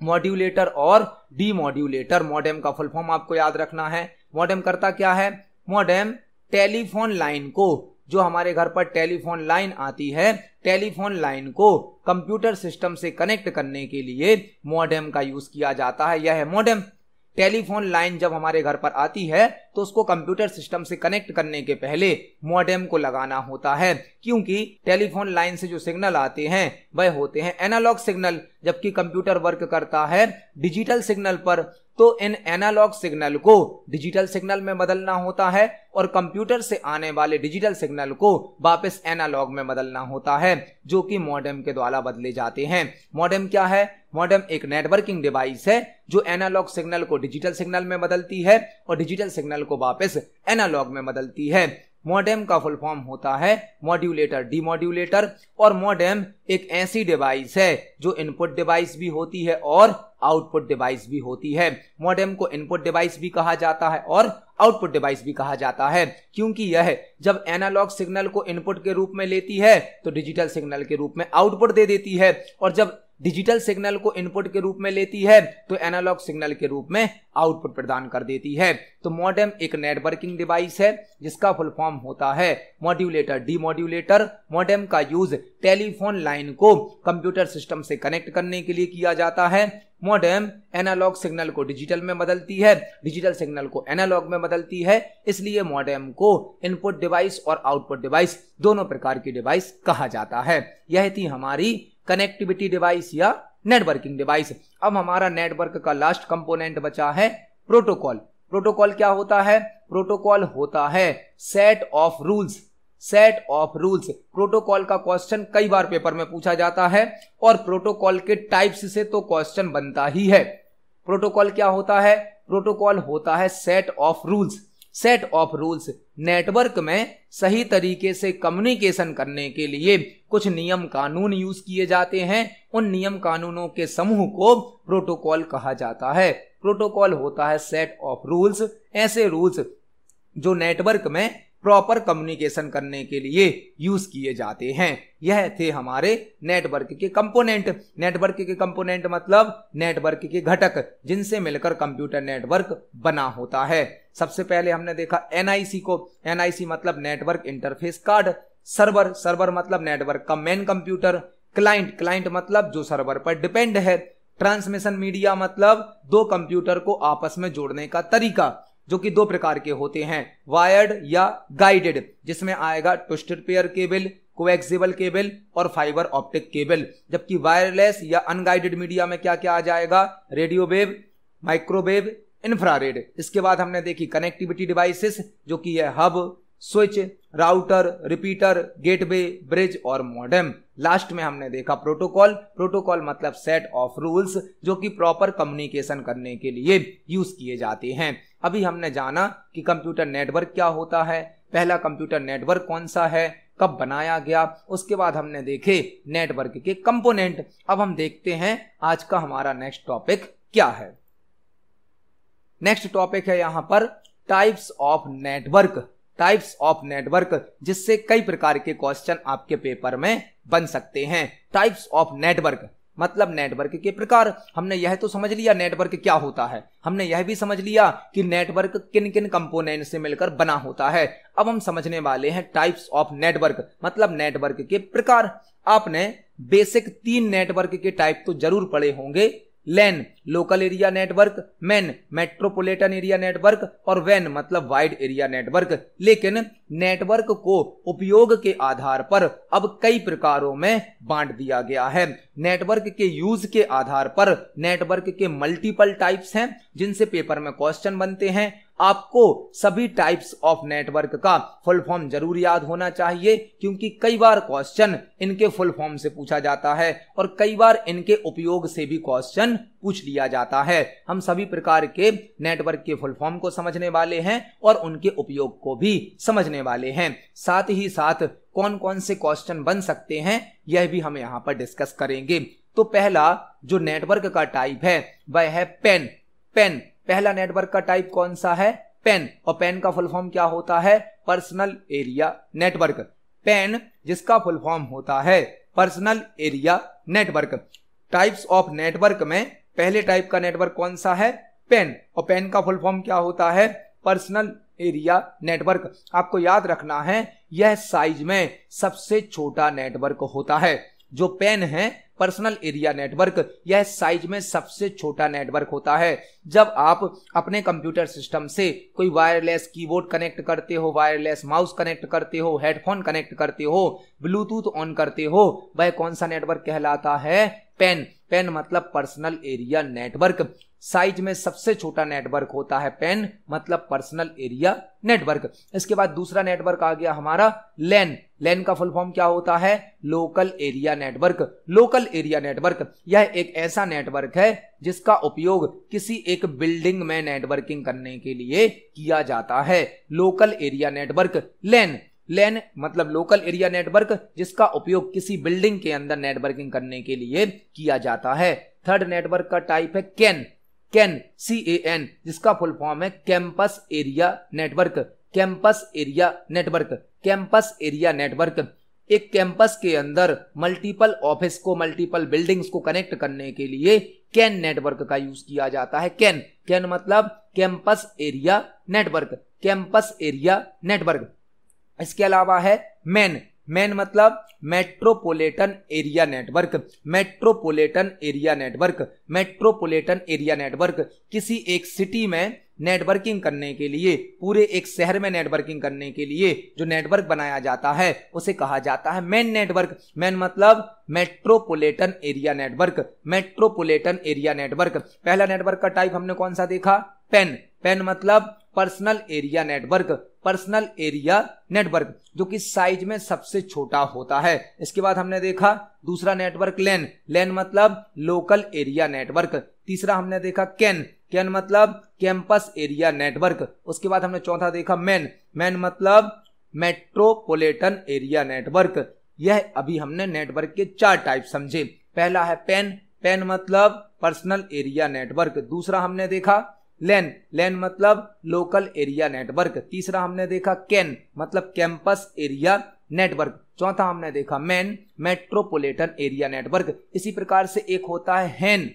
मॉड्यूलेटर और डीमॉड्यूलेटर मॉडेम का फुल फॉर्म आपको याद रखना है मॉडेम करता क्या है मॉडेम टेलीफोन लाइन को जो हमारे घर पर टेलीफोन लाइन आती है टेलीफोन लाइन को कंप्यूटर सिस्टम से कनेक्ट करने के लिए मॉडेम का यूज किया जाता है यह है मॉडेम टेलीफोन लाइन जब हमारे घर पर आती है तो उसको कंप्यूटर सिस्टम से कनेक्ट करने के पहले मोडेम को लगाना होता है क्योंकि टेलीफोन लाइन से जो सिग्नल आते हैं वह होते हैं एनालॉग सिग्नल जबकि कंप्यूटर वर्क करता है डिजिटल सिग्नल पर तो इन एनालॉग सिग्नल को डिजिटल सिग्नल में बदलना होता है और कंप्यूटर से आने वाले डिजिटल सिग्नल को वापस एनालॉग में बदलना होता है जो कि मॉडेम के द्वारा बदले जाते हैं मॉडेम क्या है मॉडेम एक नेटवर्किंग डिवाइस है जो एनालॉग सिग्नल को डिजिटल सिग्नल में बदलती है और डिजिटल सिग्नल सिग्नल को वापस एनालॉग में बदलती है मॉडेम का फुल फॉर्म होता है मॉड्यूलेटर डीमॉड्यूलेटर और मॉडेम एक ऐसी डिवाइस है जो इनपुट डिवाइस भी होती है और आउटपुट डिवाइस भी होती है मॉडेम को इनपुट डिवाइस भी कहा जाता है और आउटपुट डिवाइस भी कहा जाता है क्योंकि यह जब एनालॉग सिग्नल को इनपुट के रूप में लेती है तो डिजिटल सिग्नल के रूप में आउटपुट दे देती है और जब डिजिटल सिग्नल को इनपुट के रूप में लेती है तो एनालॉग सिग्नल के रूप में आउटपुट प्रदान कर देती है तो मॉडेम एक नेटवर्किंग डिवाइस है जिसका फुल फॉर्म होता है मॉड्यूलेटर डीमोड्यूलेटर मॉडेम का यूज टेलीफोन लाइन को कंप्यूटर सिस्टम से कनेक्ट करने के लिए किया जाता है मॉडेम एनालॉग सिग्नल को डिजिटल में बदलती है डिजिटल सिग्नल को एनालॉग में बदलती है इसलिए मॉडेम को इनपुट डिवाइस और आउटपुट डिवाइस दोनों प्रकार की डिवाइस कहा जाता है यह थी हमारी कनेक्टिविटी डिवाइस या नेटवर्किंग डिवाइस अब हमारा नेटवर्क का लास्ट कंपोनेंट बचा है प्रोटोकॉल प्रोटोकॉल क्या होता है प्रोटोकॉल होता है set of rules set of rules protocol का क्वेश्चन कई बार पेपर में पूछा जाता है और प्रोटोकॉल के टाइप्स से तो क्वेश्चन बनता ही है प्रोटोकॉल क्या होता है प्रोटोकॉल होता है set of rules set of rules network में सही तरीके से कम्युनिकेशन करने के लिए कुछ नियम कानून यूज किए जाते हैं उन नियम कानूनों के समूह को प्रोटोकॉल कहा जाता है प्रोटोकॉल होता है सेट ऑफ रूल्स ऐसे रूल्स जो नेटवर्क में प्रॉपर कम्युनिकेशन करने के लिए यूज किए जाते हैं यह थे हमारे नेटवर्क के कंपोनेंट नेटवर्क के कंपोनेंट मतलब नेटवर्क के घटक जिनसे मिलकर कंप्यूटर नेटवर्क बना होता है सबसे पहले हमने देखा एनआईसी को एनआईसी मतलब network interface card server server मतलब नेटवर्क का मेन कंप्यूटर क्लाइंट क्लाइंट मतलब जो सर्वर पर डिपेंड है ट्रांसमिशन मीडिया मतलब दो कंप्यूटर को आपस में जोड़ने का तरीका जो कि दो प्रकार के होते हैं वायर्ड या गाइडेड जिसमें आएगा twisted pair cable coaxial cable और फाइबर ऑप्टिक केबल जबकि वायरलेस या अनगाइडेड मीडिया में क्या क्या आ जाएगा रेडियो वेव माइक्रोवेव इंफ्रारेड इसके बाद हमने देखी कनेक्टिविटी डिवाइसेस जो कि है hub switch router repeater gateway bridge और मॉडेम लास्ट में हमने देखा प्रोटोकॉल प्रोटोकॉल मतलब सेट ऑफ रूल्स जो कि प्रॉपर कम्युनिकेशन करने के लिए यूज किए जाते हैं अभी हमने जाना कि कंप्यूटर नेटवर्क क्या होता है पहला कंप्यूटर नेटवर्क कौन सा है कब बनाया गया उसके बाद हमने देखे नेटवर्क के कंपोनेंट अब हम देखते हैं आज का हमारा नेक्स्ट टॉपिक क्या है नेक्स्ट टॉपिक है यहां पर types of network types of network जिससे कई प्रकार के क्वेश्चन आपके पेपर में बन सकते हैं टाइप्स ऑफ नेटवर्क मतलब नेटवर्क के प्रकार हमने यह तो समझ लिया नेटवर्क क्या होता है हमने यह भी समझ लिया कि नेटवर्क किन किन कंपोनेंट से मिलकर बना होता है अब हम समझने वाले हैं टाइप्स ऑफ नेटवर्क मतलब नेटवर्क के प्रकार आपने बेसिक तीन नेटवर्क के टाइप तो जरूर पढ़े होंगे LAN local area network MAN metropolitan area network और वेन मतलब वाइड एरिया नेटवर्क लेकिन नेटवर्क को उपयोग के आधार पर अब कई प्रकारों में बांट दिया गया है नेटवर्क के यूज के आधार पर नेटवर्क के मल्टीपल टाइप्स हैं जिनसे पेपर में क्वेश्चन बनते हैं आपको सभी टाइप्स ऑफ नेटवर्क का फुल फॉर्म जरूर याद होना चाहिए क्योंकि कई बार क्वेश्चन इनके फुल फॉर्म से पूछा जाता है और कई बार इनके उपयोग से भी क्वेश्चन पूछ लिया जाता है हम सभी प्रकार के नेटवर्क के फुल फॉर्म को समझने वाले हैं और उनके उपयोग को भी समझने वाले हैं साथ ही साथ कौन कौन से क्वेश्चन बन सकते हैं यह भी हम यहाँ पर डिस्कस करेंगे तो पहला जो नेटवर्क का टाइप है वह है पेन पेन पहला नेटवर्क का टाइप कौन सा है पेन और पेन का फुल फॉर्म क्या होता है पर्सनल एरिया नेटवर्क पेन जिसका फुल फॉर्म होता है personal area network types of network में पहले टाइप का नेटवर्क कौन सा है पेन और पेन का फुल फॉर्म क्या होता है पर्सनल एरिया नेटवर्क आपको याद रखना है यह साइज में सबसे छोटा नेटवर्क होता है जो पेन है पर्सनल एरिया नेटवर्क यह साइज में सबसे छोटा नेटवर्क होता है जब आप अपने कंप्यूटर सिस्टम से कोई वायरलेस कीबोर्ड कनेक्ट करते हो वायरलेस माउस कनेक्ट करते हो हेडफोन कनेक्ट करते हो ब्लूटूथ ऑन करते हो वह कौन सा नेटवर्क कहलाता है पेन पेन मतलब पर्सनल एरिया नेटवर्क साइज में सबसे छोटा नेटवर्क होता है पेन मतलब पर्सनल एरिया नेटवर्क इसके बाद दूसरा नेटवर्क आ गया हमारा लैन लैन का फुल फॉर्म क्या होता है local area network local area network यह एक ऐसा नेटवर्क है जिसका उपयोग किसी एक बिल्डिंग में नेटवर्किंग करने के लिए किया जाता है local area network LAN LAN मतलब लोकल एरिया नेटवर्क जिसका उपयोग किसी बिल्डिंग के अंदर नेटवर्किंग करने के लिए किया जाता है थर्ड नेटवर्क का टाइप है CAN CAN C A N जिसका फुल फॉर्म है campus area network campus area network campus area network एक कैंपस के अंदर मल्टीपल ऑफिस को मल्टीपल बिल्डिंग्स को कनेक्ट करने के लिए कैन नेटवर्क का यूज किया जाता है कैन कैन मतलब campus area network campus area network इसके अलावा है मैन मेन मतलब metropolitan area network metropolitan area network metropolitan area network किसी एक सिटी में नेटवर्किंग करने के लिए पूरे एक शहर में नेटवर्किंग करने के लिए जो नेटवर्क बनाया जाता है उसे कहा जाता है मेन नेटवर्क मेन मतलब metropolitan area network metropolitan area network पहला नेटवर्क का टाइप हमने कौन सा देखा पेन पेन मतलब personal area network personal area network जो कि साइज में सबसे छोटा होता है इसके बाद हमने देखा दूसरा नेटवर्क लेन लेन मतलब लोकल एरिया नेटवर्क तीसरा हमने देखा कैन कैन मतलब कैंपस एरिया नेटवर्क उसके बाद हमने चौथा देखा मैन मैन मतलब मेट्रोपोलिटन एरिया नेटवर्क यह अभी हमने नेटवर्क के चार टाइप समझे पहला है पेन पेन मतलब पर्सनल एरिया नेटवर्क दूसरा हमने देखा लैन लैन मतलब लोकल एरिया नेटवर्क तीसरा हमने देखा कैन मतलब कैंपस एरिया नेटवर्क चौथा हमने देखा मैन मेट्रोपोलिटन एरिया नेटवर्क इसी प्रकार से एक होता है हैन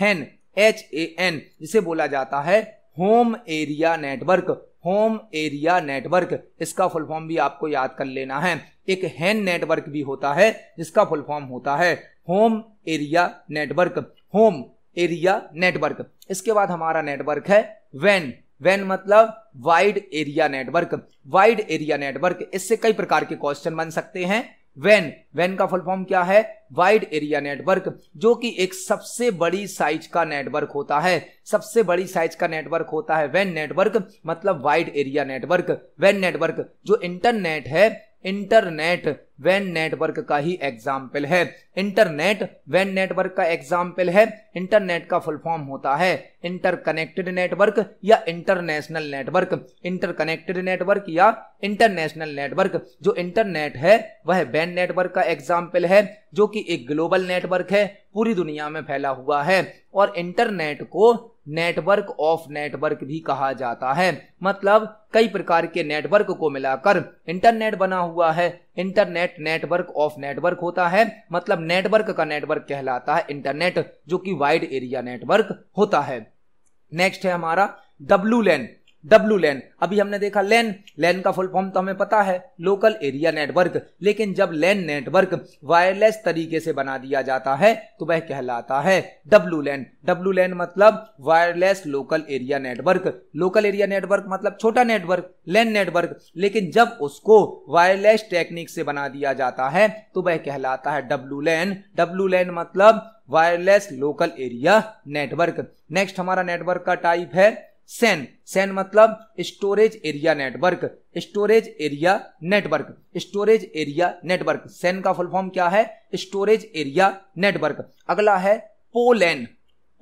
हैन एच ए एन जिसे बोला जाता है home area network home area network इसका फुल फॉर्म भी आपको याद कर लेना है एक हैन नेटवर्क भी होता है जिसका फुल फॉर्म होता है home area network home area network इसके बाद हमारा नेटवर्क है वेन वेन मतलब wide area network wide area network इससे कई प्रकार के क्वेश्चन बन सकते हैं वेन वेन का फुल फॉर्म क्या है वाइड एरिया नेटवर्क जो कि एक सबसे बड़ी साइज का नेटवर्क होता है सबसे बड़ी साइज का नेटवर्क होता है वेन नेटवर्क मतलब वाइड एरिया नेटवर्क वेन नेटवर्क जो इंटरनेट है इंटरनेट वैन नेटवर्क का ही एग्जाम्पल है इंटरनेट वैन नेटवर्क का एग्जाम्पल है इंटरनेट का फुल फॉर्म होता है इंटरकनेक्टेड नेटवर्क या इंटरनेशनल नेटवर्क इंटरकनेक्टेड नेटवर्क या इंटरनेशनल नेटवर्क जो इंटरनेट है वह वैन नेटवर्क का एग्जाम्पल है जो कि एक ग्लोबल नेटवर्क है पूरी दुनिया में फैला हुआ है और इंटरनेट को नेटवर्क ऑफ नेटवर्क भी कहा जाता है मतलब कई प्रकार के नेटवर्क को मिलाकर इंटरनेट बना हुआ है इंटरनेट नेटवर्क ऑफ नेटवर्क होता है मतलब नेटवर्क का नेटवर्क कहलाता है इंटरनेट जो कि वाइड एरिया नेटवर्क होता है नेक्स्ट है हमारा डब्ल्यू लैन डब्ल्यू लैन अभी हमने देखा लैन लैन का फुल फॉर्म तो हमें पता है लोकल एरिया नेटवर्क लेकिन जब लैन नेटवर्क वायरलेस तरीके से बना दिया जाता है तो वह कहलाता है डब्ल्यू लैन डब्ल्यू लैन मतलब wireless local area network local area network मतलब छोटा नेटवर्क लैन नेटवर्क लेकिन जब उसको वायरलेस टेक्निक से बना दिया जाता है तो वह कहलाता है डब्ल्यू लैन डब्ल्यू लैन मतलब wireless local area network next हमारा नेटवर्क का टाइप है सेन सेन मतलब storage area network storage area network storage area network SAN का फुल फॉर्म क्या है स्टोरेज एरिया नेटवर्क अगला है पोलैन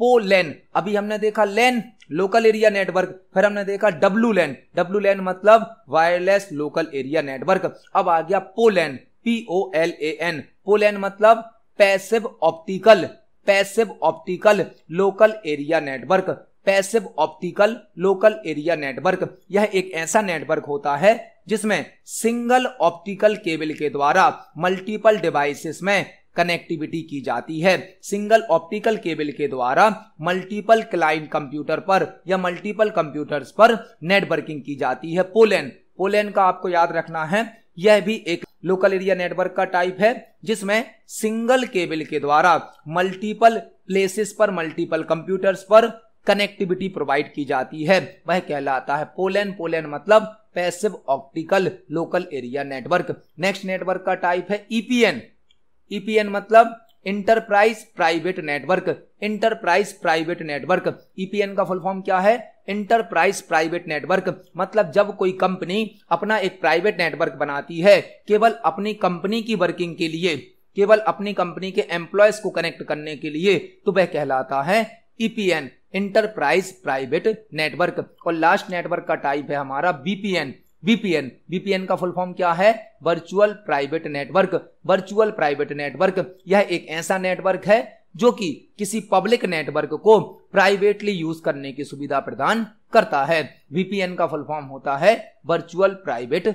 पोलैन अभी हमने देखा लैन लोकल एरिया नेटवर्क फिर हमने देखा डब्लू लैन डब्लू लैन मतलब वायरलेस लोकल एरिया नेटवर्क अब आ गया POLAN P O L A N POLAN मतलब passive optical passive optical local area network passive optical local area network यह एक ऐसा नेटवर्क होता है जिसमें सिंगल ऑप्टिकल केबल के द्वारा मल्टीपल डिवाइसेस में कनेक्टिविटी की जाती है सिंगल ऑप्टिकल केबल के द्वारा मल्टीपल क्लाइंट कंप्यूटर पर या मल्टीपल कंप्यूटर्स पर नेटवर्किंग की जाती है पोलैंड पोलैंड का आपको याद रखना है यह भी एक लोकल एरिया नेटवर्क का टाइप है जिसमें सिंगल केबल के द्वारा मल्टीपल प्लेसेस पर मल्टीपल कंप्यूटर्स पर कनेक्टिविटी प्रोवाइड की जाती है वह कहलाता है पोलैंड पोलैंड मतलब passive optical local area network next network का टाइप है ईपीएन e ईपीएन e मतलब enterprise private network enterprise private network EPN का फुल फॉर्म क्या है इंटरप्राइज प्राइवेट नेटवर्क मतलब जब कोई कंपनी अपना एक प्राइवेट नेटवर्क बनाती है केवल अपनी कंपनी की वर्किंग के लिए केवल अपनी कंपनी के एम्प्लॉयज को कनेक्ट करने के लिए तो वह कहलाता है EPN e enterprise private network और लास्ट नेटवर्क का टाइप है हमारा बीपीएन बीपीएन बीपीएन का फुल फॉर्म क्या है virtual private network virtual private network यह एक ऐसा नेटवर्क है जो कि किसी पब्लिक नेटवर्क को प्राइवेटली यूज करने की सुविधा प्रदान करता है वीपीएन का फुल फॉर्म होता है वर्चुअल प्राइवेट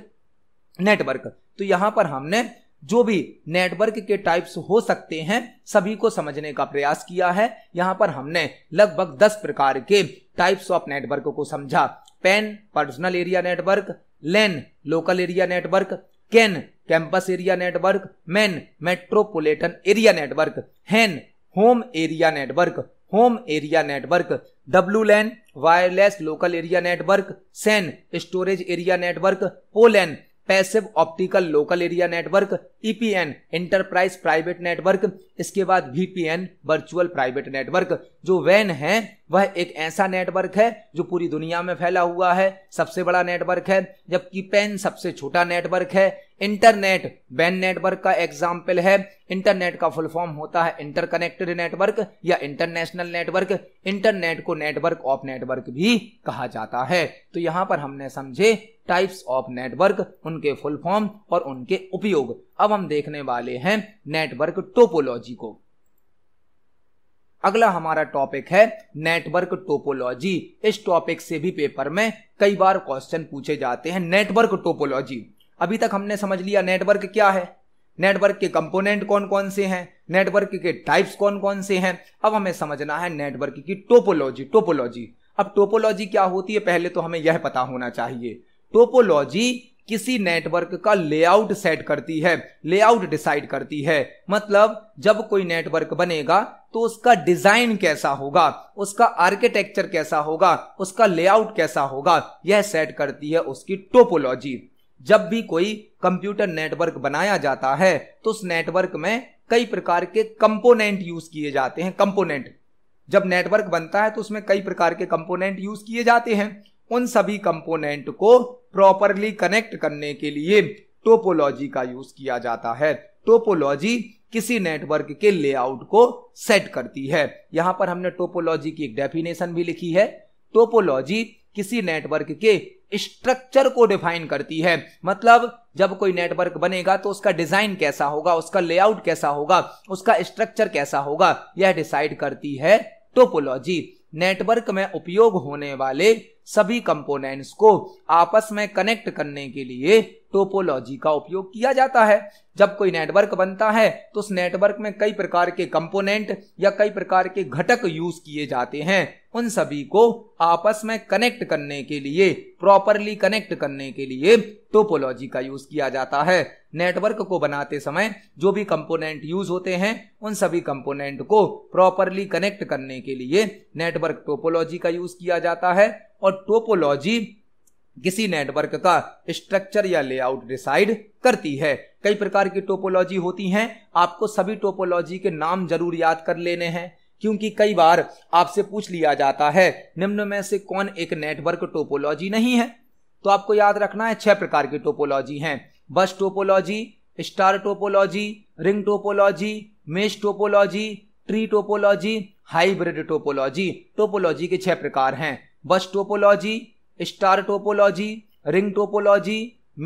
नेटवर्क तो यहां पर हमने जो भी नेटवर्क के टाइप्स हो सकते हैं सभी को समझने का प्रयास किया है यहाँ पर हमने लगभग दस प्रकार के टाइप्स ऑफ नेटवर्क को समझा PAN personal area network LAN local area network CAN campus area network MAN metropolitan area network HAN home area network home area network W LAN wireless local area network SAN storage area network POLAN passive optical local area network EPN enterprise private network इसके बाद VPN virtual private network जो वैन है वह एक ऐसा network है जो पूरी दुनिया में फैला हुआ है सबसे बड़ा नेटवर्क है जबकि पेन सबसे छोटा नेटवर्क है इंटरनेट वैन नेटवर्क का एग्जाम्पल है इंटरनेट का फुल फॉर्म होता है इंटरकनेक्टेड नेटवर्क या इंटरनेशनल नेटवर्क इंटरनेट को नेटवर्क ऑफ नेटवर्क भी कहा जाता है तो यहां पर हमने समझे टाइप्स ऑफ नेटवर्क उनके फुल फॉर्म और उनके उपयोग अब हम देखने वाले हैं नेटवर्क टोपोलॉजी को अगला हमारा टॉपिक है नेटवर्क टोपोलॉजी इस टॉपिक से भी पेपर में कई बार क्वेश्चन पूछे जाते हैं नेटवर्क टोपोलॉजी अभी तक हमने समझ लिया नेटवर्क क्या है नेटवर्क के कंपोनेंट कौन कौन से हैं नेटवर्क के टाइप्स कौन कौन से हैं अब हमें समझना है नेटवर्क की टोपोलॉजी टोपोलॉजी अब टोपोलॉजी क्या होती है पहले तो हमें यह पता होना चाहिए टोपोलॉजी किसी नेटवर्क का लेआउट सेट करती है लेआउट डिसाइड करती है मतलब जब कोई नेटवर्क बनेगा तो उसका डिजाइन कैसा होगा उसका आर्किटेक्चर कैसा होगा उसका लेआउट कैसा होगा यह सेट करती है उसकी टोपोलॉजी जब भी कोई कंप्यूटर नेटवर्क बनाया जाता है तो उस नेटवर्क में कई प्रकार के कंपोनेंट यूज किए जाते हैं कंपोनेंट जब नेटवर्क बनता है तो उसमें कई प्रकार के कंपोनेंट यूज किए जाते हैं उन सभी कंपोनेंट को प्रॉपरली कनेक्ट करने के लिए टोपोलॉजी का यूज किया जाता है टोपोलॉजी किसी नेटवर्क के लेआउट को सेट करती है यहां पर हमने टोपोलॉजी की एक डेफिनेशन भी लिखी है टोपोलॉजी किसी नेटवर्क के स्ट्रक्चर को डिफाइन करती है मतलब जब कोई नेटवर्क बनेगा तो उसका डिजाइन कैसा होगा उसका लेआउट कैसा होगा उसका स्ट्रक्चर कैसा होगा यह डिसाइड करती है टोपोलॉजी नेटवर्क में उपयोग होने वाले सभी कंपोनेंट्स को आपस में कनेक्ट करने के लिए टोपोलॉजी का उपयोग किया जाता है जब कोई नेटवर्क बनता है तो उस नेटवर्क में कई प्रकार के कंपोनेंट या कई प्रकार के घटक यूज किए जाते हैं उन सभी को आपस में कनेक्ट करने के लिए प्रॉपरली कनेक्ट करने के लिए टोपोलॉजी का यूज किया जाता है नेटवर्क को बनाते समय जो भी कंपोनेंट यूज होते हैं उन सभी कंपोनेंट को प्रॉपरली कनेक्ट करने के लिए नेटवर्क टोपोलॉजी का यूज किया जाता है और टोपोलॉजी किसी नेटवर्क का स्ट्रक्चर या लेआउट डिसाइड करती है कई प्रकार की टोपोलॉजी होती हैं आपको सभी टोपोलॉजी के नाम जरूर याद कर लेने हैं क्योंकि कई बार आपसे पूछ लिया जाता है निम्न में से कौन एक नेटवर्क टोपोलॉजी नहीं है तो आपको याद रखना है छह प्रकार की टोपोलॉजी हैं bus topology star topology ring topology mesh topology tree topology hybrid topology topology के छह प्रकार हैं bus topology star topology ring topology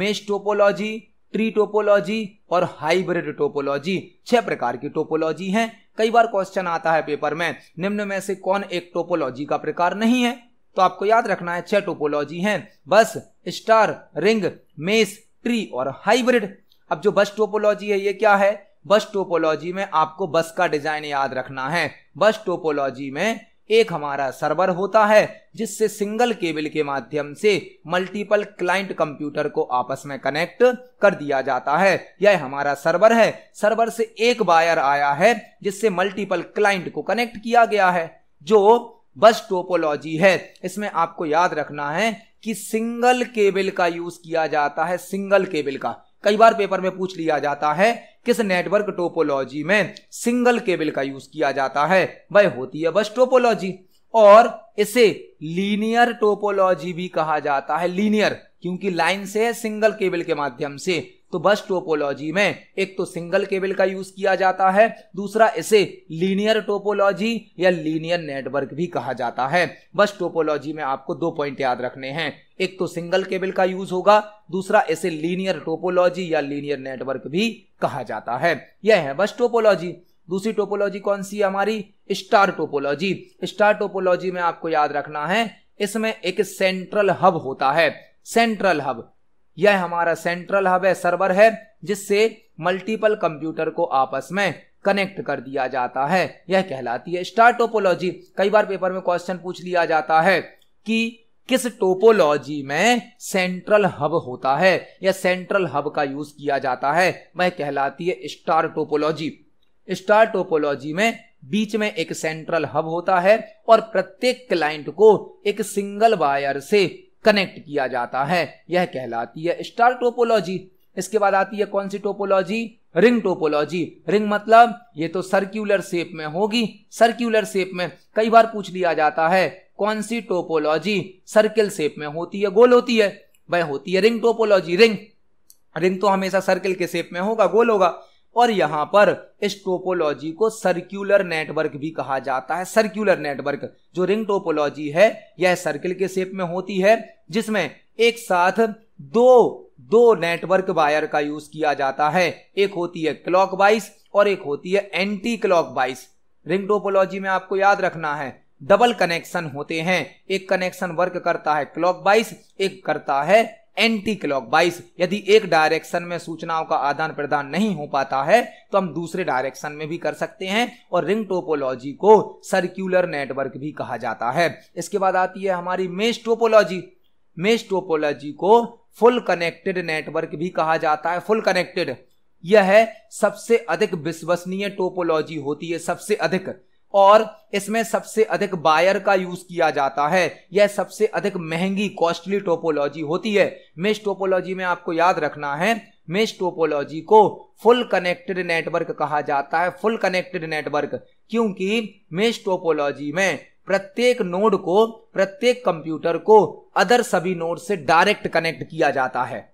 mesh topology tree topology और हाइब्रिड टोपोलॉजी छह प्रकार की टोपोलॉजी हैं कई बार क्वेश्चन आता है पेपर में निम्न में से कौन एक टोपोलॉजी का प्रकार नहीं है तो आपको याद रखना है छह टोपोलॉजी हैं bus star ring mesh tree और हाइब्रिड अब जो बस टोपोलॉजी है ये क्या है बस टोपोलॉजी में आपको बस का डिजाइन याद रखना है बस टोपोलॉजी में एक हमारा सर्वर होता है जिससे सिंगल केबल के माध्यम से मल्टीपल क्लाइंट कंप्यूटर को आपस में कनेक्ट कर दिया जाता है यह हमारा सर्वर है सर्वर से एक वायर आया है जिससे मल्टीपल क्लाइंट को कनेक्ट किया गया है जो बस टोपोलॉजी है इसमें आपको याद रखना है कि सिंगल केबल का यूज किया जाता है सिंगल केबल का कई बार पेपर में पूछ लिया जाता है किस नेटवर्क टोपोलॉजी में सिंगल केबल का यूज किया जाता है वह होती है बस टोपोलॉजी और इसे लीनियर टोपोलॉजी भी कहा जाता है लीनियर क्योंकि लाइन से है सिंगल केबल के माध्यम से तो बस टोपोलॉजी में एक तो सिंगल केबल का यूज किया जाता है दूसरा इसे लीनियर टोपोलॉजी या लीनियर नेटवर्क भी कहा जाता है बस टोपोलॉजी में आपको दो पॉइंट याद रखने हैं एक तो सिंगल केबल का यूज होगा दूसरा इसे लीनियर टोपोलॉजी या लीनियर नेटवर्क भी कहा जाता है यह है बस टोपोलॉजी दूसरी टोपोलॉजी कौन सी है हमारी स्टार टोपोलॉजी स्टार टोपोलॉजी में आपको याद रखना है इसमें एक सेंट्रल हब होता है सेंट्रल हब यह हमारा सेंट्रल हब है सर्वर है जिससे मल्टीपल कंप्यूटर को आपस में कनेक्ट कर दिया जाता है यह कहलाती है स्टार टोपोलॉजी कई बार पेपर में क्वेश्चन पूछ लिया जाता है कि किस टोपोलॉजी में सेंट्रल हब होता है या सेंट्रल हब का यूज किया जाता है वह कहलाती है स्टार टोपोलॉजी स्टार टोपोलॉजी में बीच में एक सेंट्रल हब होता है और प्रत्येक क्लाइंट को एक सिंगल वायर से कनेक्ट किया जाता है यह कहलाती है स्टार टोपोलॉजी इसके बाद आती है कौन सी टोपोलॉजी रिंग टोपोलॉजी रिंग मतलब ये तो सर्क्यूलर शेप में होगी सर्क्यूलर शेप में कई बार पूछ लिया जाता है कौन सी टोपोलॉजी सर्किल शेप में होती है गोल होती है वह होती है रिंग टोपोलॉजी रिंग रिंग तो हमेशा सर्किल के शेप में होगा गोल होगा और यहां पर इस टोपोलॉजी को सर्क्यूलर नेटवर्क भी कहा जाता है सर्क्यूलर नेटवर्क जो रिंग टोपोलॉजी है यह सर्किल के शेप में होती है जिसमें एक साथ दो दो नेटवर्क वायर का यूज किया जाता है एक होती है क्लॉकवाइज और एक होती है एंटी क्लॉकवाइज रिंग टोपोलॉजी में आपको याद रखना है डबल कनेक्शन होते हैं एक कनेक्शन वर्क करता है क्लॉकवाइज एक करता है एंटी क्लॉकवाइज यदि एक डायरेक्शन में सूचनाओं का आदान प्रदान नहीं हो पाता है तो हम दूसरे डायरेक्शन में भी कर सकते हैं और रिंग टोपोलॉजी को सर्क्यूलर नेटवर्क भी कहा जाता है इसके बाद आती है हमारी मेष टोपोलॉजी मेष टोपोलॉजी को फुल कनेक्टेड नेटवर्क भी कहा जाता है फुल कनेक्टेड यह है सबसे अधिक विश्वसनीय टोपोलॉजी होती है सबसे अधिक और इसमें सबसे अधिक बायर का यूज किया जाता है यह सबसे अधिक महंगी कॉस्टली टोपोलॉजी होती है मेष टोपोलॉजी में आपको याद रखना है मेष टोपोलॉजी को फुल कनेक्टेड नेटवर्क कहा जाता है फुल कनेक्टेड नेटवर्क क्योंकि मेष टोपोलॉजी में प्रत्येक नोड को प्रत्येक कंप्यूटर को अदर सभी नोड से डायरेक्ट कनेक्ट किया जाता है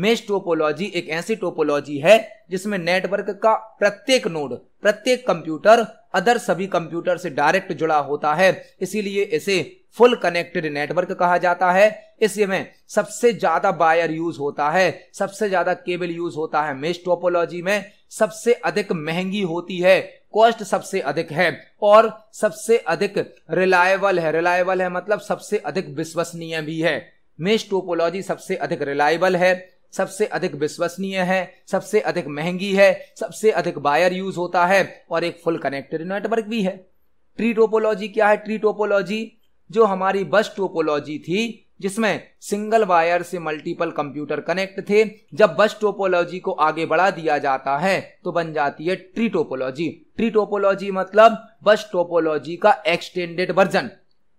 मेष टोपोलॉजी एक ऐसी टोपोलॉजी है जिसमें नेटवर्क का प्रत्येक नोड प्रत्येक कंप्यूटर अदर सभी कंप्यूटर से डायरेक्ट जुड़ा होता है इसीलिए इसे फुल कनेक्टेड नेटवर्क कहा जाता है इसमें सबसे ज्यादा वायर यूज होता है सबसे ज्यादा केबल यूज होता है मेष टोपोलॉजी में सबसे अधिक महंगी होती है कॉस्ट सबसे अधिक है और सबसे अधिक रिलायबल है रिलायबल है मतलब सबसे अधिक विश्वसनीय भी है मेष टोपोलॉजी सबसे अधिक रिलायबल है सबसे अधिक विश्वसनीय है सबसे अधिक महंगी है सबसे अधिक बायर यूज होता है और एक फुल कनेक्टेड नेटवर्क भी है ट्री टोपोलॉजी क्या है ट्री टोपोलॉजी जो हमारी बस टोपोलॉजी थी जिसमें सिंगल वायर से मल्टीपल कंप्यूटर कनेक्ट थे जब बस टोपोलॉजी को आगे बढ़ा दिया जाता है तो बन जाती है ट्री टोपोलॉजी ट्री टोपोलॉजी मतलब बस टोपोलॉजी का एक्सटेंडेड वर्जन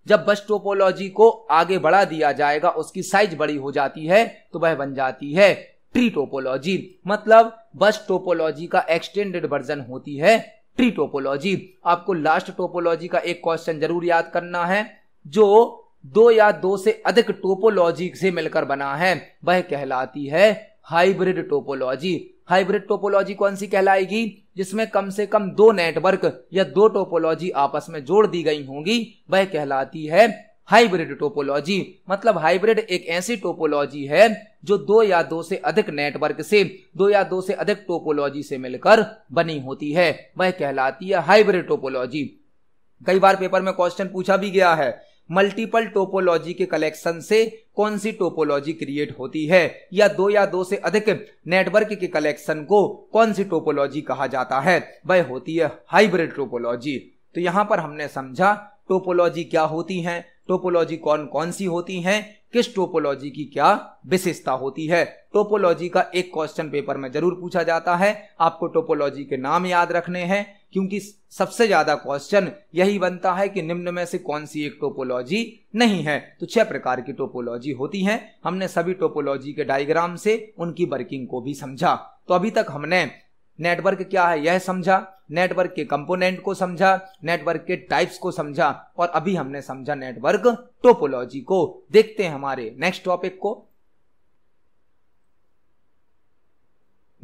जब बस टोपोलॉजी को आगे बढ़ा दिया जाएगा उसकी साइज बड़ी हो जाती है तो वह बन जाती है ट्री टोपोलॉजी मतलब बस टोपोलॉजी का एक्सटेंडेड वर्जन होती है ट्री टोपोलॉजी आपको लास्ट टोपोलॉजी का एक क्वेश्चन जरूर याद करना है जो दो या दो से अधिक टोपोलॉजी से मिलकर बना है वह कहलाती है हाइब्रिड टोपोलॉजी हाइब्रिड टोपोलॉजी कौन सी कहलाएगी जिसमें कम से कम दो नेटवर्क या दो टोपोलॉजी आपस में जोड़ दी गई होंगी वह कहलाती है हाइब्रिड टोपोलॉजी मतलब हाइब्रिड एक ऐसी टोपोलॉजी है जो दो या दो से अधिक नेटवर्क से दो या दो से अधिक टोपोलॉजी से मिलकर बनी होती है वह कहलाती है हाइब्रिड टोपोलॉजी कई बार पेपर में क्वेश्चन पूछा भी गया है मल्टीपल टोपोलॉजी के कलेक्शन से कौन सी टोपोलॉजी क्रिएट होती है या दो या दो से अधिक नेटवर्क के कलेक्शन को कौन सी टोपोलॉजी कहा जाता है वह होती है हाइब्रिड टोपोलॉजी तो यहां पर हमने समझा टोपोलॉजी क्या होती है टोपोलॉजी कौन कौन सी होती हैं किस टोपोलॉजी की क्या विशेषता होती है टोपोलॉजी का एक क्वेश्चन पेपर में जरूर पूछा जाता है आपको टोपोलॉजी के नाम याद रखने हैं क्योंकि सबसे ज्यादा क्वेश्चन यही बनता है कि निम्न में से कौन सी एक टोपोलॉजी नहीं है तो छह प्रकार की टोपोलॉजी होती है हमने सभी टोपोलॉजी के डायग्राम से उनकी वर्किंग को भी समझा तो अभी तक हमने नेटवर्क क्या है यह समझा नेटवर्क के कंपोनेंट को समझा नेटवर्क के टाइप्स को समझा और अभी हमने समझा नेटवर्क टोपोलॉजी को देखते हैं हमारे नेक्स्ट टॉपिक को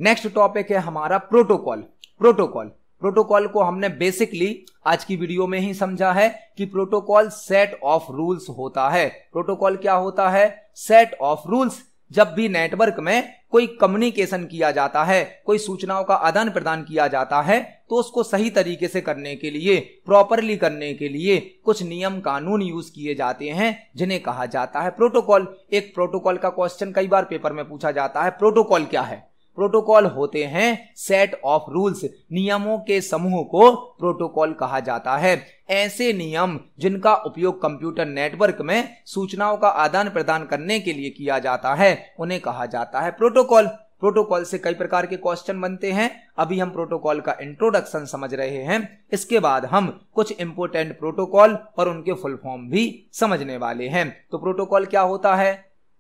नेक्स्ट टॉपिक है हमारा प्रोटोकॉल प्रोटोकॉल प्रोटोकॉल को हमने बेसिकली आज की वीडियो में ही समझा है कि प्रोटोकॉल सेट ऑफ रूल्स होता है प्रोटोकॉल क्या होता है सेट ऑफ रूल्स जब भी नेटवर्क में कोई कम्युनिकेशन किया जाता है कोई सूचनाओं का आदान प्रदान किया जाता है तो उसको सही तरीके से करने के लिए प्रॉपरली करने के लिए कुछ नियम कानून यूज किए जाते हैं जिन्हें कहा जाता है प्रोटोकॉल एक प्रोटोकॉल का क्वेश्चन कई बार पेपर में पूछा जाता है प्रोटोकॉल क्या है प्रोटोकॉल होते हैं सेट ऑफ रूल्स नियमों के समूह को प्रोटोकॉल कहा जाता है ऐसे नियम जिनका उपयोग कंप्यूटर नेटवर्क में सूचनाओं का आदान प्रदान करने के लिए किया जाता है उन्हें कहा जाता है प्रोटोकॉल प्रोटोकॉल से कई प्रकार के क्वेश्चन बनते हैं अभी हम प्रोटोकॉल का इंट्रोडक्शन समझ रहे हैं इसके बाद हम कुछ इंपोर्टेंट प्रोटोकॉल और उनके फुल फॉर्म भी समझने वाले हैं तो प्रोटोकॉल क्या होता है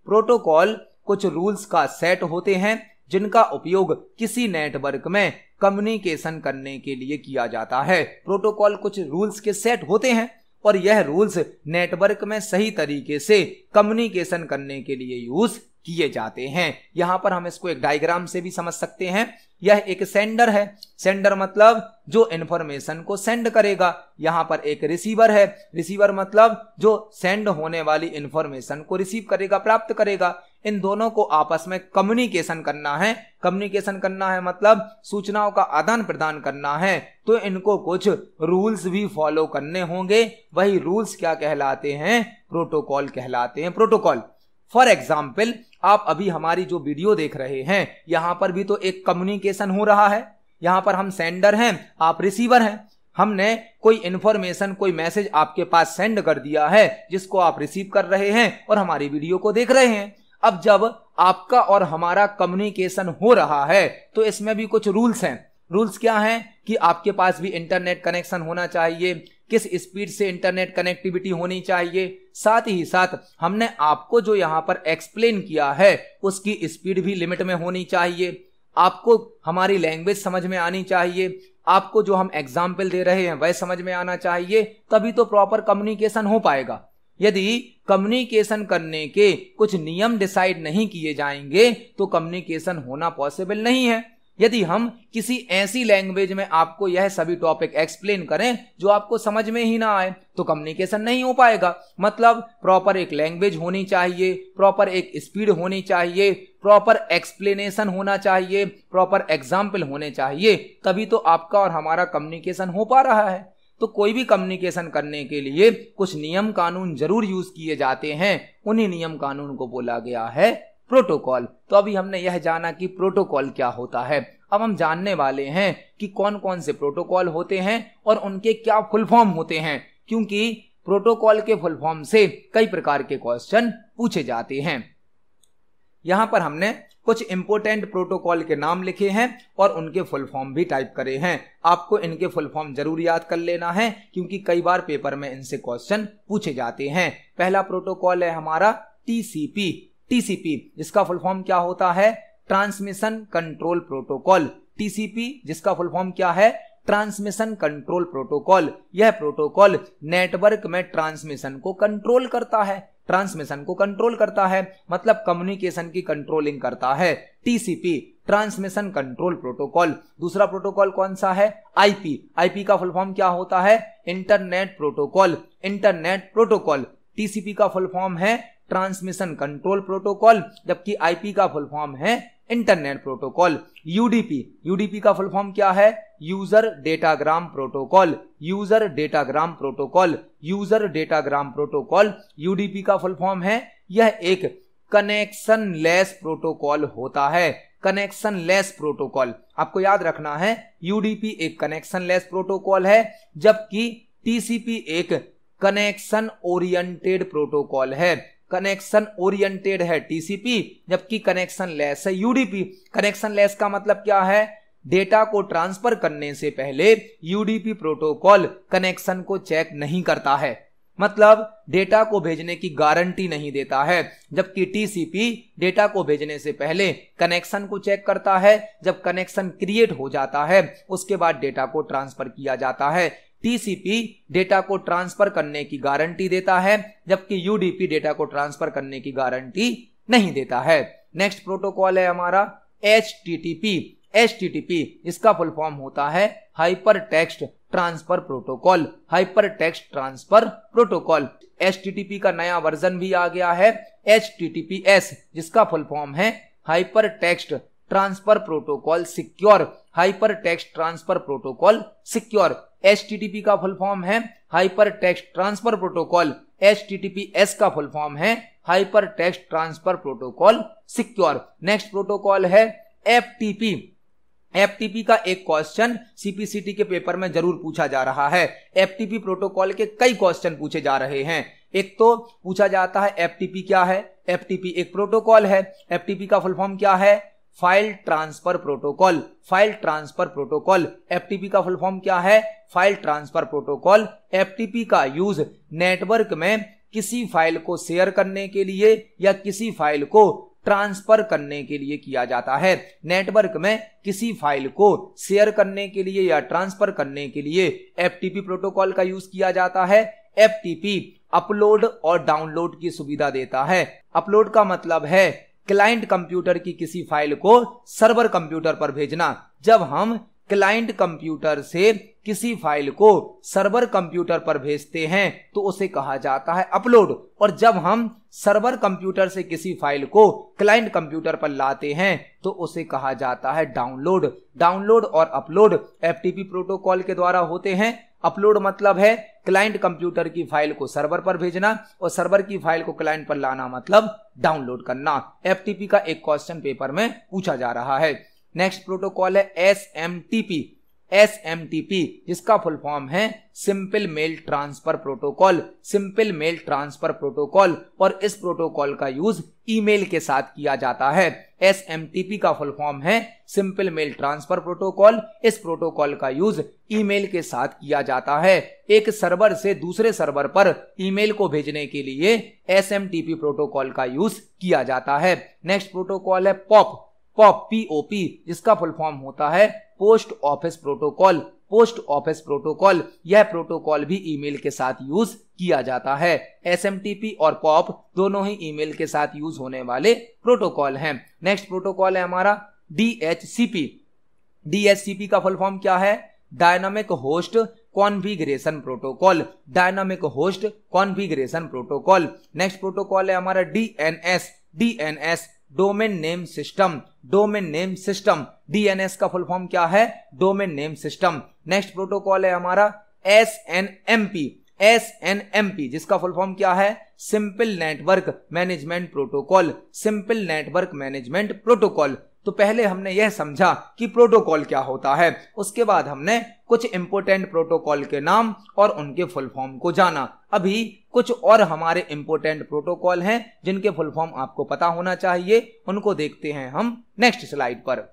प्रोटोकॉल कुछ रूल्स का सेट होते हैं जिनका उपयोग किसी नेटवर्क में कम्युनिकेशन करने के लिए किया जाता है प्रोटोकॉल कुछ रूल्स के सेट होते हैं और यह रूल्स नेटवर्क में सही तरीके से कम्युनिकेशन करने के लिए यूज किए जाते हैं यहाँ पर हम इसको एक डायग्राम से भी समझ सकते हैं यह एक सेंडर है सेंडर मतलब जो इंफॉर्मेशन को सेंड करेगा यहाँ पर एक रिसीवर है रिसीवर मतलब जो सेंड होने वाली इंफॉर्मेशन को रिसीव करेगा प्राप्त करेगा इन दोनों को आपस में कम्युनिकेशन करना है कम्युनिकेशन करना है मतलब सूचनाओं का आदान प्रदान करना है तो इनको कुछ रूल्स भी फॉलो करने होंगे वही रूल्स क्या कहलाते हैं प्रोटोकॉल कहलाते हैं प्रोटोकॉल फॉर एग्जाम्पल आप अभी हमारी जो वीडियो देख रहे हैं यहां पर भी तो एक कम्युनिकेशन हो रहा है यहाँ पर हम सेंडर हैं आप रिसीवर हैं हमने कोई इन्फॉर्मेशन कोई मैसेज आपके पास सेंड कर दिया है जिसको आप रिसीव कर रहे हैं और हमारी वीडियो को देख रहे हैं अब जब आपका और हमारा कम्युनिकेशन हो रहा है तो इसमें भी कुछ रूल्स हैं रूल्स क्या हैं कि आपके पास भी इंटरनेट कनेक्शन होना चाहिए किस स्पीड से इंटरनेट कनेक्टिविटी होनी चाहिए साथ ही साथ हमने आपको जो यहाँ पर एक्सप्लेन किया है उसकी स्पीड भी लिमिट में होनी चाहिए आपको हमारी लैंग्वेज समझ में आनी चाहिए आपको जो हम एग्जाम्पल दे रहे हैं वह समझ में आना चाहिए तभी तो प्रॉपर कम्युनिकेशन हो पाएगा यदि कम्युनिकेशन करने के कुछ नियम डिसाइड नहीं किए जाएंगे तो कम्युनिकेशन होना पॉसिबल नहीं है यदि हम किसी ऐसी लैंग्वेज में आपको यह सभी टॉपिक एक्सप्लेन करें जो आपको समझ में ही ना आए तो कम्युनिकेशन नहीं हो पाएगा मतलब प्रॉपर एक लैंग्वेज होनी चाहिए प्रॉपर एक स्पीड होनी चाहिए प्रॉपर एक्सप्लेनेशन होना चाहिए प्रॉपर एग्जाम्पल होने चाहिए तभी तो आपका और हमारा कम्युनिकेशन हो पा रहा है तो कोई भी कम्युनिकेशन करने के लिए कुछ नियम कानून जरूर यूज किए जाते हैं उन्हीं नियम कानून को बोला गया है प्रोटोकॉल तो अभी हमने यह जाना कि प्रोटोकॉल क्या होता है अब हम जानने वाले हैं कि कौन कौन से प्रोटोकॉल होते हैं और उनके क्या फुल फॉर्म होते हैं क्योंकि प्रोटोकॉल के फुल फॉर्म से कई प्रकार के क्वेश्चन पूछे जाते हैं यहां पर हमने कुछ इंपोर्टेंट प्रोटोकॉल के नाम लिखे हैं और उनके फुल फॉर्म भी टाइप करे हैं आपको इनके फुल फॉर्म जरूर याद कर लेना है क्योंकि कई बार पेपर में इनसे क्वेश्चन पूछे जाते हैं पहला प्रोटोकॉल है हमारा टीसीपी टीसीपी जिसका फुल फॉर्म क्या होता है ट्रांसमिशन कंट्रोल प्रोटोकॉल टीसीपी जिसका फुल फॉर्म क्या है ट्रांसमिशन कंट्रोल प्रोटोकॉल यह प्रोटोकॉल नेटवर्क में ट्रांसमिशन को कंट्रोल करता है ट्रांसमिशन को कंट्रोल करता है मतलब कम्युनिकेशन की कंट्रोलिंग करता है टीसीपी ट्रांसमिशन कंट्रोल प्रोटोकॉल दूसरा प्रोटोकॉल कौन सा है आईपी आईपी का फुल फॉर्म क्या होता है internet protocol internet protocol TCP का फुल फॉर्म है ट्रांसमिशन कंट्रोल प्रोटोकॉल जबकि आईपी का फुल फॉर्म है इंटरनेट प्रोटोकॉल यूडीपी यूडीपी का फुल फॉर्म क्या है user datagram protocol user datagram protocol user datagram protocol UDP का फुल फॉर्म है यह एक कनेक्शन लेस प्रोटोकॉल होता है कनेक्शन लेस प्रोटोकॉल आपको याद रखना है यूडीपी एक कनेक्शन लेस प्रोटोकॉल है जबकि टीसीपी एक कनेक्शन ओरिएंटेड प्रोटोकॉल है कनेक्शन ओरिएंटेड है टीसीपी जबकि कनेक्शन लेस है यूडीपी कनेक्शन लेस का मतलब क्या है डेटा को ट्रांसफर करने से पहले यूडीपी प्रोटोकॉल कनेक्शन को चेक नहीं करता है मतलब डेटा को भेजने की गारंटी नहीं देता है जबकि टीसीपी डेटा को भेजने से पहले कनेक्शन को चेक करता है जब कनेक्शन क्रिएट हो जाता है उसके बाद डेटा को ट्रांसफर किया जाता है टीसीपी डेटा को ट्रांसफर करने की गारंटी देता है जबकि यूडीपी डेटा को ट्रांसफर करने की गारंटी नहीं देता है नेक्स्ट प्रोटोकॉल है हमारा एच HTTP इसका फुल फॉर्म होता है hypertext transfer protocol hypertext transfer protocol HTTP का नया वर्जन भी आ गया है HTTPS जिसका फुल फॉर्म है hypertext transfer protocol secure hypertext transfer protocol secure H का फुल फॉर्म है hypertext transfer protocol H का फुल फॉर्म है hypertext transfer protocol secure next protocol है एफ एफटीपी का एक question CPCT के paper में जरूर पूछा जा रहा है एफटीपी प्रोटोकॉल के कई क्वेश्चन पूछे जा रहे हैं एक तो पूछा जाता है एफटीपी क्या है एफटीपी एक प्रोटोकॉल है एफटीपी का फुल फॉर्म क्या है file transfer protocol file transfer protocol FTP का फुल फॉर्म क्या है फाइल ट्रांसफर प्रोटोकॉल एफटीपी का यूज नेटवर्क में किसी फाइल को शेयर करने के लिए या किसी फाइल को ट्रांसफर करने के लिए किया जाता है नेटवर्क में किसी फाइल को शेयर करने के लिए या ट्रांसफर करने के लिए एफटीपी प्रोटोकॉल का यूज किया जाता है एफटीपी अपलोड और डाउनलोड की सुविधा देता है अपलोड का मतलब है क्लाइंट कंप्यूटर की किसी फाइल को सर्वर कंप्यूटर पर भेजना जब हम क्लाइंट कंप्यूटर से किसी फाइल को सर्वर कंप्यूटर पर भेजते हैं तो उसे कहा जाता है अपलोड और जब हम सर्वर कंप्यूटर से किसी फाइल को क्लाइंट कंप्यूटर पर लाते हैं तो उसे कहा जाता है डाउनलोड डाउनलोड और अपलोड एफटीपी प्रोटोकॉल के द्वारा होते हैं अपलोड मतलब है क्लाइंट कंप्यूटर की फाइल को सर्वर पर भेजना और सर्वर की फाइल को क्लाइंट पर लाना मतलब डाउनलोड करना एफटीपी का एक क्वेश्चन पेपर में पूछा जा रहा है नेक्स्ट प्रोटोकॉल है S M T P S M T P जिसका फुल फॉर्म है simple mail transfer protocol simple mail transfer protocol और इस प्रोटोकॉल का यूज ईमेल के साथ किया जाता है एस एम टी पी का फुल फॉर्म है सिंपल मेल ट्रांसफर प्रोटोकॉल इस प्रोटोकॉल का यूज ईमेल के साथ किया जाता है एक सर्वर से दूसरे सर्वर पर ईमेल को भेजने के लिए S M T P protocol का यूज किया जाता है नेक्स्ट प्रोटोकॉल है पॉप पॉप पीओपी जिसका फुल फॉर्म होता है post office protocol post office protocol यह प्रोटोकॉल भी ईमेल के साथ यूज किया जाता है एस और पॉप दोनों ही ईमेल के साथ यूज होने वाले प्रोटोकॉल हैं नेक्स्ट प्रोटोकॉल है हमारा डीएचसीपी डीएचसीपी का फुल फॉर्म क्या है dynamic host configuration protocol dynamic host configuration protocol next protocol है हमारा DNS DNS domain name system domain name system DNS का फुल फॉर्म क्या है domain name system next protocol है हमारा S N M P S N M P जिसका full form क्या है simple network management protocol simple network management protocol तो पहले हमने यह समझा कि प्रोटोकॉल क्या होता है उसके बाद हमने कुछ इम्पोर्टेंट प्रोटोकॉल के नाम और उनके फुल फॉर्म को जाना अभी कुछ और हमारे इम्पोर्टेंट प्रोटोकॉल हैं जिनके फुल फॉर्म आपको पता होना चाहिए उनको देखते हैं हम नेक्स्ट स्लाइड पर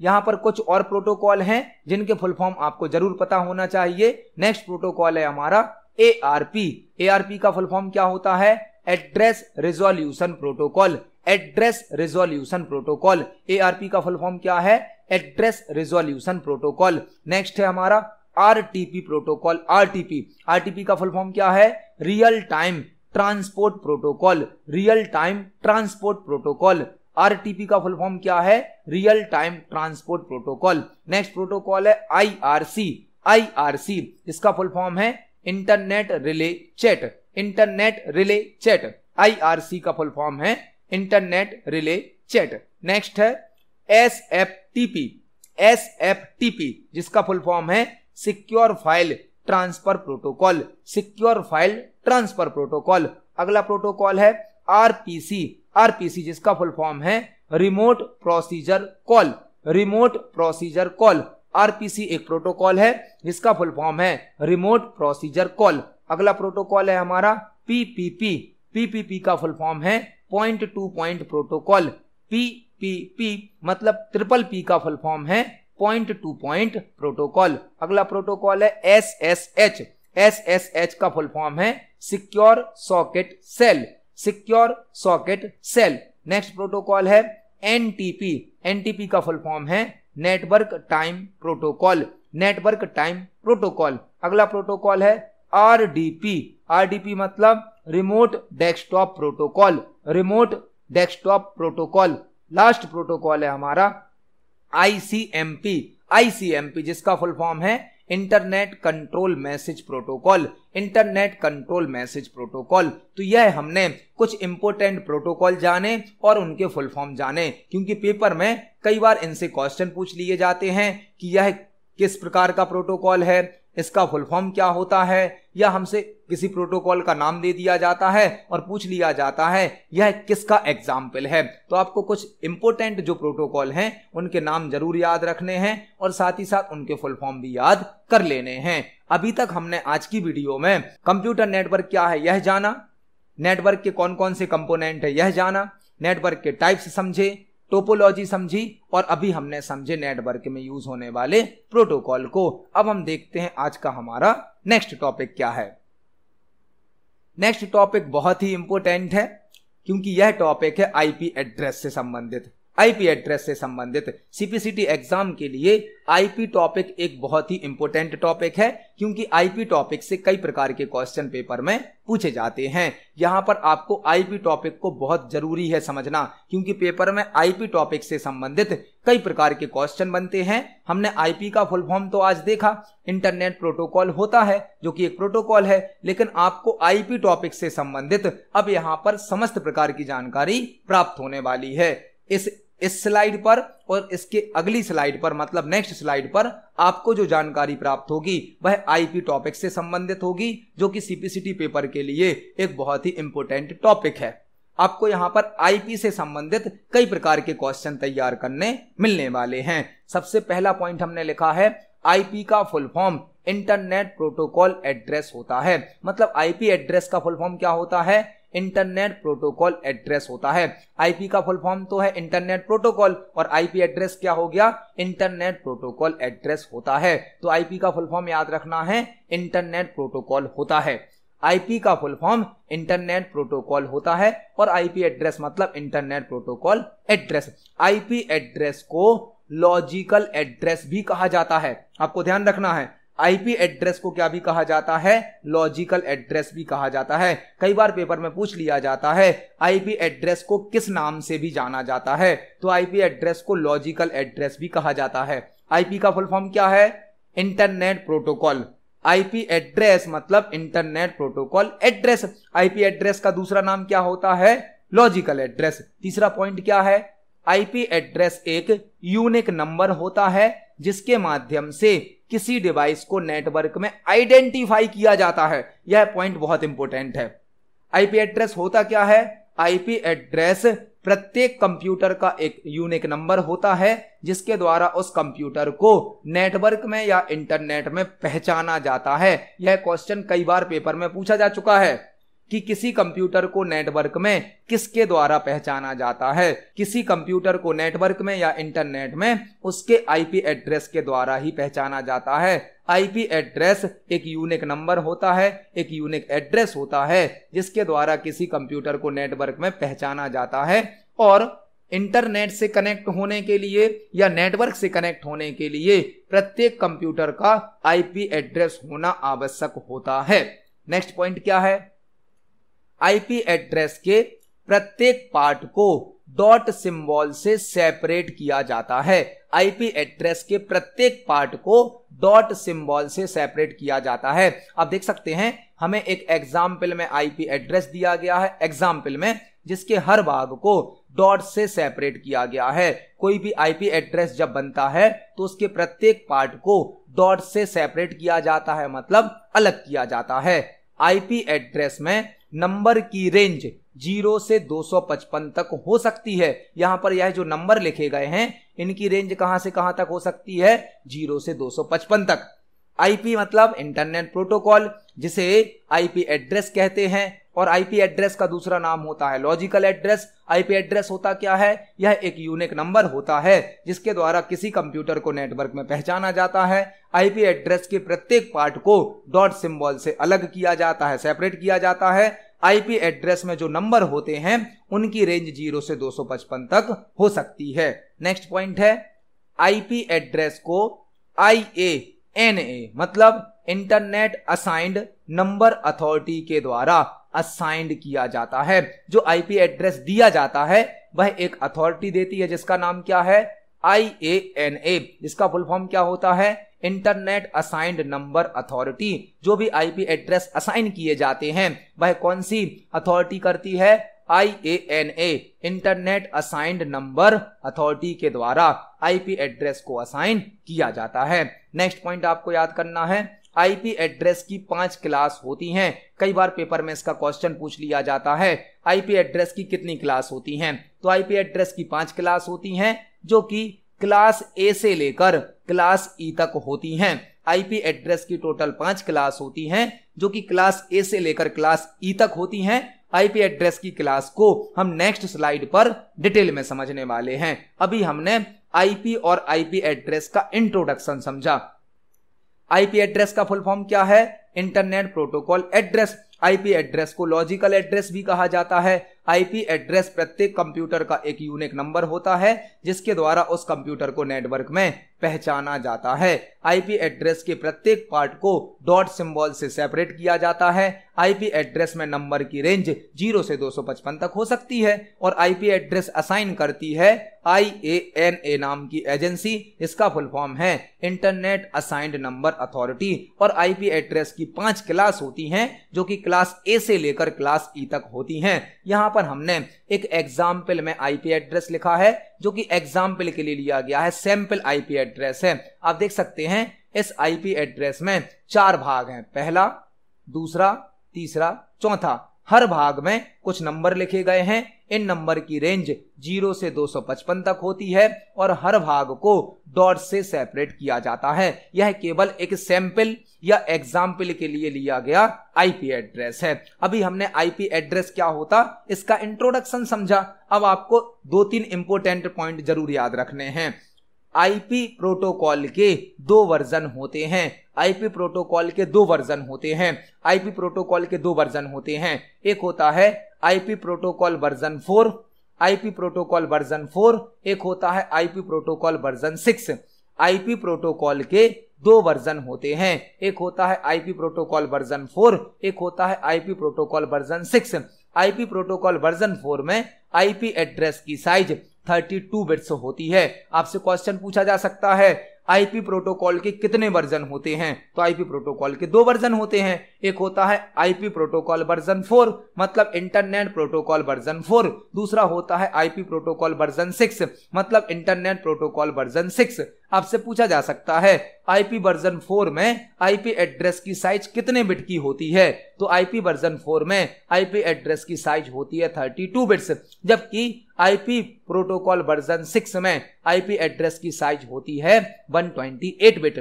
यहाँ पर कुछ और प्रोटोकॉल हैं जिनके फुल फॉर्म आपको जरूर पता होना चाहिए नेक्स्ट प्रोटोकॉल है हमारा A R P A R P का फुल फॉर्म क्या होता है address resolution protocol address resolution protocol ARP का फुल फॉर्म क्या है एड्रेस रिजोल्यूशन प्रोटोकॉल नेक्स्ट है हमारा आरटीपी प्रोटोकॉल आरटीपी आरटीपी का फुल फॉर्म क्या है real time transport protocol real time transport protocol RTP का फुल फॉर्म क्या है real time transport protocol next protocol है आईआरसी आईआरसी इसका फुल फॉर्म है internet relay chat internet relay chat IRC का फुल फॉर्म है इंटरनेट रिले चैट नेक्स्ट है S F T P S F T P जिसका full form है secure file transfer protocol secure file transfer protocol अगला protocol है RPC RPC जिसका full form है remote procedure call remote procedure call RPC एक protocol है जिसका full form है रिमोट प्रोसीजर कॉल अगला प्रोटोकॉल है हमारा पीपीपी पीपीपी का फुल फॉर्म है point to point protocol P P P मतलब ट्रिपल पी का फुल फॉर्म है पॉइंट टू पॉइंट प्रोटोकॉल अगला प्रोटोकॉल है S S H S S H का फुल फॉर्म है secure socket shell secure socket shell next protocol है T P का full form है network time protocol network time protocol अगला protocol है RDP RDP मतलब remote desktop protocol remote desktop protocol last protocol है हमारा ICMP ICMP जिसका full form है internet control message protocol internet control message protocol तो यह हमने कुछ इंपोर्टेंट प्रोटोकॉल जाने और उनके फुल फॉर्म जाने क्योंकि पेपर में कई बार इनसे क्वेश्चन पूछ लिए जाते हैं कि यह किस प्रकार का प्रोटोकॉल है इसका फुल फॉर्म क्या होता है या हमसे किसी प्रोटोकॉल का नाम दे दिया जाता है और पूछ लिया जाता है यह किसका एग्जाम्पल है तो आपको कुछ इंपोर्टेंट जो प्रोटोकॉल हैं उनके नाम जरूर याद रखने हैं और साथ ही साथ उनके फुल फॉर्म भी याद कर लेने हैं अभी तक हमने आज की वीडियो में कंप्यूटर नेटवर्क क्या है यह जाना नेटवर्क के कौन कौन से कंपोनेंट है यह जाना नेटवर्क के टाइप्स समझे टोपोलॉजी समझी और अभी हमने समझे नेटवर्क में यूज होने वाले प्रोटोकॉल को अब हम देखते हैं आज का हमारा नेक्स्ट टॉपिक क्या है नेक्स्ट टॉपिक बहुत ही इंपॉर्टेंट है क्योंकि यह टॉपिक है आईपी एड्रेस से संबंधित आईपी एड्रेस से संबंधित सीपीसीटी एग्जाम के लिए आईपी टॉपिक एक बहुत ही इंपॉर्टेंट टॉपिक है क्योंकि आईपी टॉपिक से कई प्रकार के क्वेश्चन पेपर में पूछे जाते हैं यहाँ पर आपको आईपी टॉपिक को बहुत जरूरी है समझना क्योंकि पेपर में आईपी टॉपिक से संबंधित कई प्रकार के क्वेश्चन बनते हैं हमने आईपी का फुल फॉर्म तो आज देखा इंटरनेट प्रोटोकॉल होता है जो कि एक प्रोटोकॉल है लेकिन आपको आईपी टॉपिक से संबंधित अब यहाँ पर समस्त प्रकार की जानकारी प्राप्त होने वाली है इस इस स्लाइड पर और इसके अगली स्लाइड पर मतलब नेक्स्ट स्लाइड पर आपको जो जानकारी प्राप्त होगी वह आईपी टॉपिक से संबंधित होगी जो कि सीपीसीटी पेपर के लिए एक बहुत ही इंपॉर्टेंट टॉपिक है आपको यहाँ पर आईपी से संबंधित कई प्रकार के क्वेश्चन तैयार करने मिलने वाले हैं सबसे पहला पॉइंट हमने लिखा है आईपी का full form internet protocol address होता है मतलब आईपी एड्रेस का फुल फॉर्म क्या होता है इंटरनेट प्रोटोकॉल एड्रेस होता है आईपी का फुल फॉर्म तो है इंटरनेट प्रोटोकॉल और आईपी एड्रेस क्या हो गया इंटरनेट प्रोटोकॉल एड्रेस होता है तो आईपी का फुल फॉर्म याद रखना है इंटरनेट प्रोटोकॉल होता है आईपी का फुल फॉर्म इंटरनेट प्रोटोकॉल होता है और आईपी एड्रेस मतलब internet protocol address IP address को लॉजिकल एड्रेस भी कहा जाता है आपको ध्यान रखना है आईपी एड्रेस को क्या भी कहा जाता है लॉजिकल एड्रेस भी कहा जाता है कई बार पेपर में पूछ लिया जाता है आईपी एड्रेस को किस नाम से भी जाना जाता है तो आईपी एड्रेस को लॉजिकल एड्रेस भी कहा जाता है आईपी का फुल फॉर्म क्या है इंटरनेट प्रोटोकॉल आईपी एड्रेस मतलब internet protocol address IP address का दूसरा नाम क्या होता है लॉजिकल एड्रेस तीसरा पॉइंट क्या है आईपी एड्रेस एक यूनिक नंबर होता है जिसके माध्यम से किसी डिवाइस को नेटवर्क में आइडेंटिफाई किया जाता है यह पॉइंट बहुत इंपॉर्टेंट है आईपी एड्रेस होता क्या है आईपी एड्रेस प्रत्येक कंप्यूटर का एक यूनिक नंबर होता है जिसके द्वारा उस कंप्यूटर को नेटवर्क में या इंटरनेट में पहचाना जाता है यह क्वेश्चन कई बार पेपर में पूछा जा चुका है कि किसी कंप्यूटर को नेटवर्क में किसके द्वारा पहचाना जाता है किसी कंप्यूटर को नेटवर्क में या इंटरनेट में उसके आईपी एड्रेस के द्वारा ही पहचाना जाता है आईपी एड्रेस एक यूनिक नंबर होता है एक यूनिक एड्रेस होता है जिसके द्वारा किसी कंप्यूटर को नेटवर्क में पहचाना जाता है और इंटरनेट से कनेक्ट होने के लिए या नेटवर्क से कनेक्ट होने के लिए प्रत्येक कंप्यूटर का आईपी एड्रेस होना आवश्यक होता है नेक्स्ट पॉइंट क्या है आईपी एड्रेस के प्रत्येक पार्ट को डॉट सिंबल से सेपरेट किया जाता है आईपी एड्रेस के प्रत्येक पार्ट को डॉट सिंबल से सेपरेट किया जाता है आप देख सकते हैं हमें एक एग्जाम्पल में आईपी एड्रेस दिया गया है एग्जाम्पल में जिसके हर भाग को डॉट से सेपरेट किया गया है कोई भी आईपी एड्रेस जब बनता है तो उसके प्रत्येक पार्ट को डॉट से सेपरेट किया जाता है मतलब अलग किया जाता है आईपी एड्रेस में नंबर की रेंज जीरो से 255 तक हो सकती है यहां पर यह जो नंबर लिखे गए हैं इनकी रेंज कहां से कहां तक हो सकती है जीरो से 255 तक आईपी मतलब इंटरनेट प्रोटोकॉल जिसे आईपी एड्रेस कहते हैं और आईपी एड्रेस का दूसरा नाम होता है लॉजिकल एड्रेस आईपी एड्रेस होता क्या है यह एक यूनिक नंबर होता है जिसके द्वारा किसी कंप्यूटर को नेटवर्क में पहचाना जाता है आईपी एड्रेस के प्रत्येक पार्ट को डॉट सिंबल से अलग किया जाता है सेपरेट किया जाता है आईपी एड्रेस में जो नंबर होते हैं उनकी रेंज जीरो से दो तक हो सकती है नेक्स्ट पॉइंट है आईपी एड्रेस को आई ए एन ए मतलब इंटरनेट असाइंड नंबर अथॉरिटी के द्वारा असाइंड किया जाता है जो आईपी एड्रेस दिया जाता है वह एक अथॉरिटी देती है जिसका नाम क्या है आई ए एन ए जिसका फुल फॉर्म क्या होता है इंटरनेट असाइंड नंबर अथॉरिटी जो भी आईपी एड्रेस असाइन किए जाते हैं वह कौन सी अथॉरिटी करती है I A N A internet assigned number authority के द्वारा आईपी एड्रेस को असाइन किया जाता है नेक्स्ट पॉइंट आपको याद करना है आईपी एड्रेस की पांच क्लास होती हैं कई बार पेपर में इसका क्वेश्चन पूछ लिया जाता है आईपी एड्रेस की कितनी क्लास होती हैं तो आईपी एड्रेस की पांच क्लास होती हैं जो कि क्लास ए से लेकर क्लास ई तक होती हैं आईपी एड्रेस की टोटल पांच क्लास होती हैं जो कि क्लास ए से लेकर क्लास ई तक होती हैं आईपी एड्रेस की क्लास को हम नेक्स्ट स्लाइड पर डिटेल में समझने वाले हैं अभी हमने आईपी और आईपी एड्रेस का इंट्रोडक्शन समझा आईपी एड्रेस का फुल फॉर्म क्या है internet protocol address IP address को लॉजिकल एड्रेस भी कहा जाता है आईपी एड्रेस प्रत्येक कंप्यूटर का एक यूनिक नंबर होता है जिसके द्वारा उस कंप्यूटर को नेटवर्क में पहचाना जाता है आईपी एड्रेस के प्रत्येक पार्ट को डॉट सिंबल से सेपरेट किया जाता है आईपी एड्रेस में नंबर की रेंज 0 से 255 तक हो सकती है और आईपी एड्रेस असाइन करती है आई ए एन ए नाम की एजेंसी इसका फुल फॉर्म है इंटरनेट असाइंड नंबर अथॉरिटी और आईपी एड्रेस की पांच क्लास होती हैं जो कि क्लास ए से लेकर क्लास ई e तक होती हैं यहाँ पर हमने एक एग्जाम्पल में आईपी एड्रेस लिखा है जो कि एग्जाम्पल के लिए लिया गया है सैंपल आईपी एड्रेस है आप देख सकते हैं इस आईपी एड्रेस में चार भाग हैं पहला दूसरा तीसरा चौथा हर भाग में कुछ नंबर लिखे गए हैं इन नंबर की रेंज जीरो से 255 तक होती है और हर भाग को डॉट से सेपरेट किया जाता है यह केवल एक सैंपल या एग्जाम्पल के लिए लिया गया आईपी एड्रेस है अभी हमने आईपी एड्रेस क्या होता इसका इंट्रोडक्शन समझा अब आपको दो तीन इंपोर्टेंट पॉइंट जरूर याद रखने हैं आईपी प्रोटोकॉल के दो वर्जन होते हैं आईपी प्रोटोकॉल के दो वर्जन होते हैं आईपी प्रोटोकॉल के दो वर्जन होते हैं एक होता है IP protocol version four IP protocol version four एक होता है IP protocol version six IP protocol के दो वर्जन होते हैं एक होता है आईपी प्रोटोकॉल वर्जन फोर एक होता है IP protocol version six IP protocol version four में आईपी एड्रेस की साइज 32 बिट्स होती है आपसे क्वेश्चन पूछा जा सकता है आईपी प्रोटोकॉल के कितने वर्जन होते हैं तो आईपी प्रोटोकॉल के दो वर्जन होते हैं एक होता है आईपी प्रोटोकॉल वर्जन फोर मतलब इंटरनेट प्रोटोकॉल वर्जन फोर दूसरा होता है आईपी प्रोटोकॉल वर्जन सिक्स मतलब इंटरनेट प्रोटोकॉल वर्जन सिक्स आपसे पूछा जा सकता है आईपी वर्जन फोर में आईपी एड्रेस की साइज कितने बिट की होती है तो आईपी वर्जन फोर में आईपी एड्रेस की साइज होती है थर्टी टू बिट्स जबकि आईपी प्रोटोकॉल वर्जन सिक्स में आईपी एड्रेस की साइज होती है 128 बिट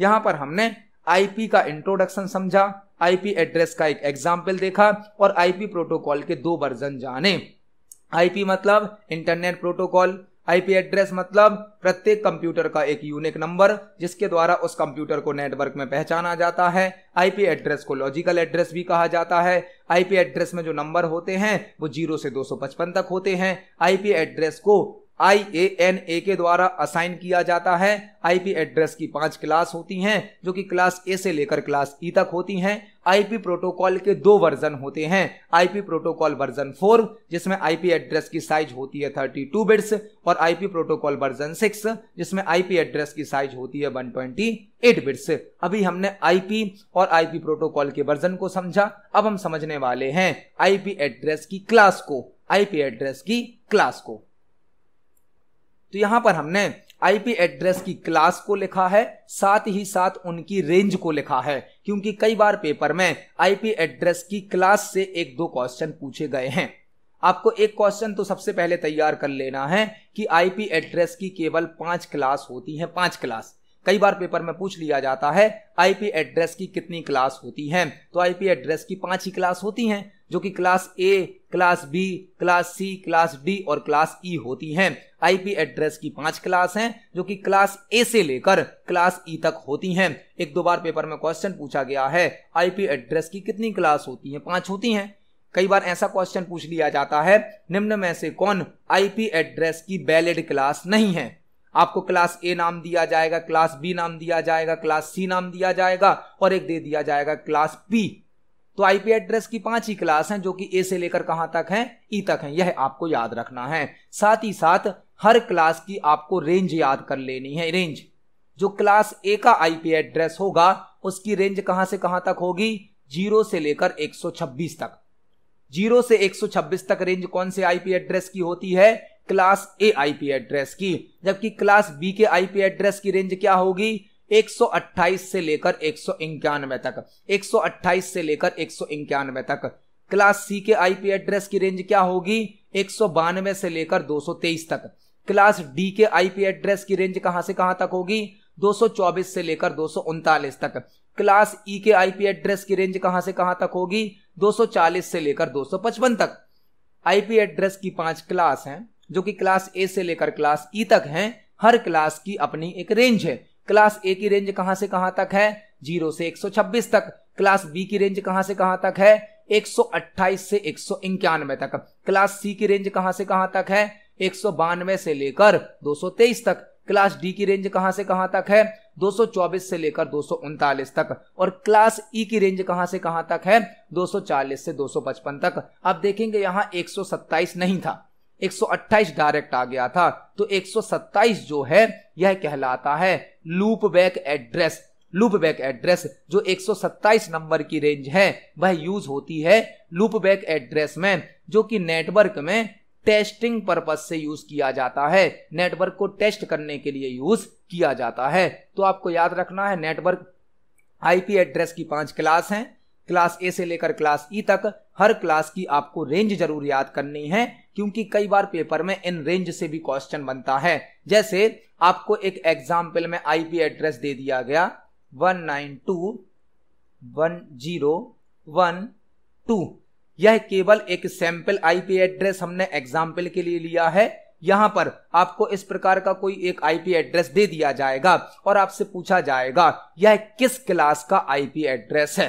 यहां पर हमने आईपी का इंट्रोडक्शन समझा आईपी एड्रेस का एक एग्जाम्पल देखा और आईपी प्रोटोकॉल के दो वर्जन जाने आईपी मतलब इंटरनेट प्रोटोकॉल आईपी एड्रेस मतलब प्रत्येक कंप्यूटर का एक यूनिक नंबर जिसके द्वारा उस कंप्यूटर को नेटवर्क में पहचाना जाता है आईपी एड्रेस को लॉजिकल एड्रेस भी कहा जाता है आईपी एड्रेस में जो नंबर होते हैं वो जीरो से 255 तक होते हैं आईपी एड्रेस को आई ए एन ए के द्वारा असाइन किया जाता है आईपी एड्रेस की पांच क्लास होती हैं जो कि क्लास ए से लेकर क्लास ई तक होती हैं आईपी प्रोटोकॉल के दो वर्जन होते हैं आईपी प्रोटोकॉल वर्जन फोर जिसमें आईपी एड्रेस की साइज होती है थर्टी टू बिट्स और आईपी प्रोटोकॉल वर्जन सिक्स जिसमें आईपी एड्रेस की साइज होती है वन ट्वेंटी एट बिट्स अभी हमने आईपी और आईपी प्रोटोकॉल के वर्जन को समझा अब हम समझने वाले हैं आईपी एड्रेस की क्लास को आईपी एड्रेस की क्लास को तो यहां पर हमने आईपी एड्रेस की क्लास को लिखा है साथ ही साथ उनकी रेंज को लिखा है क्योंकि कई बार पेपर में आईपी एड्रेस की क्लास से एक दो क्वेश्चन पूछे गए हैं आपको एक क्वेश्चन तो सबसे पहले तैयार कर लेना है कि आईपी एड्रेस की केवल पांच क्लास होती है पांच क्लास कई बार पेपर में पूछ लिया जाता है आईपी एड्रेस की कितनी क्लास होती है तो आईपी एड्रेस की पांच ही क्लास होती हैं जो कि class A class B class C class D और क्लास ई e होती हैं आईपी एड्रेस की पांच क्लास हैं जो कि क्लास ए से लेकर क्लास ई e तक होती हैं एक दो बार पेपर में क्वेश्चन पूछा गया है आईपी एड्रेस की कितनी क्लास होती है पांच होती हैं कई बार ऐसा क्वेश्चन पूछ लिया जाता है निम्न में से कौन आईपी एड्रेस की वैलिड क्लास नहीं है आपको क्लास ए नाम दिया जाएगा क्लास बी नाम दिया जाएगा क्लास सी नाम दिया जाएगा और एक दे दिया जाएगा क्लास पी तो आईपी एड्रेस की पांच ही क्लास हैं जो कि ए से लेकर कहां तक हैं ई e तक हैं यह आपको याद रखना है साथ ही साथ हर क्लास की आपको रेंज याद कर लेनी है रेंज जो क्लास ए का आईपी एड्रेस होगा उसकी रेंज कहां से कहां तक होगी जीरो से लेकर 126 तक जीरो से 126 तक रेंज कौन से आईपी एड्रेस की होती है क्लास ए आईपी एड्रेस की जबकि क्लास बी के आईपी एड्रेस की रेंज क्या होगी 128 से लेकर एक तक 128 से लेकर एक तक क्लास सी के आईपी एड्रेस की रेंज क्या होगी एक से लेकर 223 तक क्लास डी के आईपी एड्रेस की रेंज कहां से कहां तक होगी 224 से लेकर दो तक क्लास ई e के आईपी एड्रेस की रेंज कहां से कहां तक होगी 240 से लेकर 255 तक आईपी एड्रेस की पांच क्लास हैं जो कि क्लास ए से लेकर क्लास ई e तक हैं हर क्लास की अपनी एक रेंज है क्लास ए की रेंज कहां से कहां तक है जीरो से छब्बीस तक क्लास बी की रेंज कहां से कहां तक है 128 से एक तक क्लास सी की रेंज कहां से कहां तक है एक से लेकर 223 तक क्लास डी की रेंज कहां से कहां तक है 224 से लेकर दो तक और क्लास ई e की रेंज कहां से कहां तक है 240 से 255 तक अब देखेंगे यहां 127 नहीं था 128 डायरेक्ट आ गया था तो 127 जो है यह कहलाता है loopback address loopback address जो 127 नंबर की रेंज है वह यूज होती है लूप बैक एड्रेस में जो कि नेटवर्क में टेस्टिंग पर्पज से यूज किया जाता है नेटवर्क को टेस्ट करने के लिए यूज किया जाता है तो आपको याद रखना है नेटवर्क आईपी एड्रेस की पांच क्लास हैं क्लास ए से लेकर क्लास ई e तक हर क्लास की आपको रेंज जरूर याद करनी है क्योंकि कई बार पेपर में इन रेंज से भी क्वेश्चन बनता है जैसे आपको एक एग्जाम्पल में आईपी एड्रेस दे दिया गया one nine two one zero one two यह केवल एक सैंपल आईपी एड्रेस हमने एग्जाम्पल के लिए लिया है यहां पर आपको इस प्रकार का कोई एक आईपी एड्रेस दे दिया जाएगा और आपसे पूछा जाएगा यह किस क्लास का आईपी एड्रेस है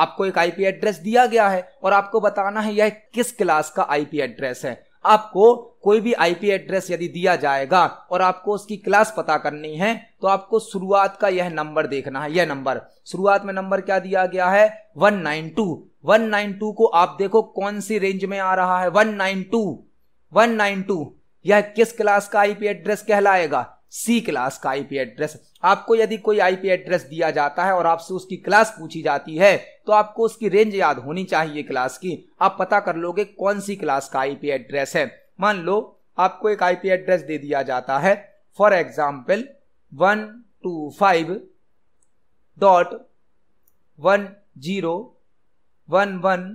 आपको एक आईपी एड्रेस दिया गया है और आपको बताना है यह किस क्लास का आईपी एड्रेस है आपको कोई भी आईपी एड्रेस यदि दिया जाएगा और आपको उसकी क्लास पता करनी है तो आपको शुरुआत का यह नंबर देखना है यह नंबर शुरुआत में नंबर क्या दिया गया है 192 192 को आप देखो कौन सी रेंज में आ रहा है 192 192 यह किस क्लास का आईपी एड्रेस कहलाएगा सी क्लास का आईपी एड्रेस आपको यदि कोई आईपी एड्रेस दिया जाता है और आपसे उसकी क्लास पूछी जाती है तो आपको उसकी रेंज याद होनी चाहिए क्लास की आप पता कर लोगे कौन सी क्लास का आईपी एड्रेस है मान लो आपको एक आईपी एड्रेस दे दिया जाता है for example one two five dot one zero one one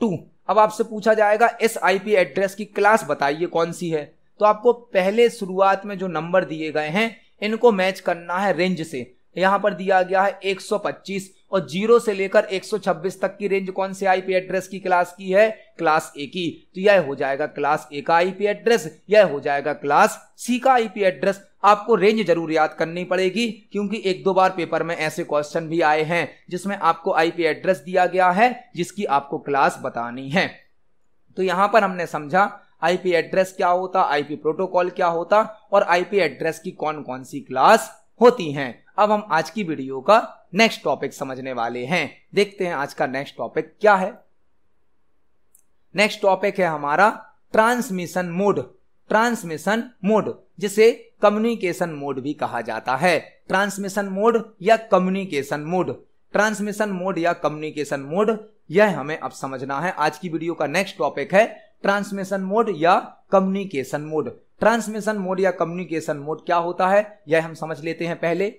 two अब आपसे पूछा जाएगा इस आईपी एड्रेस की क्लास बताइए कौन सी है तो आपको पहले शुरुआत में जो नंबर दिए गए हैं इनको मैच करना है रेंज से यहां पर दिया गया है 125 और जीरो से लेकर 126 तक की रेंज कौन से आईपी एड्रेस की क्लास की है क्लास ए की तो यह हो जाएगा क्लास ए का आईपी एड्रेस यह हो जाएगा क्लास सी का आईपी एड्रेस आपको रेंज जरूर याद करनी पड़ेगी क्योंकि एक दो बार पेपर में ऐसे क्वेश्चन भी आए हैं जिसमें आपको आईपी एड्रेस दिया गया है जिसकी आपको क्लास बतानी है तो यहां पर हमने समझा आईपी एड्रेस क्या होता आईपी प्रोटोकॉल क्या होता और आईपी एड्रेस की कौन कौन सी क्लास होती हैं अब हम आज की वीडियो का नेक्स्ट टॉपिक समझने वाले हैं देखते हैं आज का नेक्स्ट टॉपिक क्या है नेक्स्ट टॉपिक है हमारा ट्रांसमिशन मोड ट्रांसमिशन मोड जिसे कम्युनिकेशन मोड भी कहा जाता है ट्रांसमिशन मोड या कम्युनिकेशन मोड ट्रांसमिशन मोड या कम्युनिकेशन मोड यह हमें अब समझना है आज की वीडियो का नेक्स्ट टॉपिक है ट्रांसमिशन मोड या कम्युनिकेशन मोड ट्रांसमिशन मोड या कम्युनिकेशन मोड क्या होता है यह हम समझ लेते हैं पहले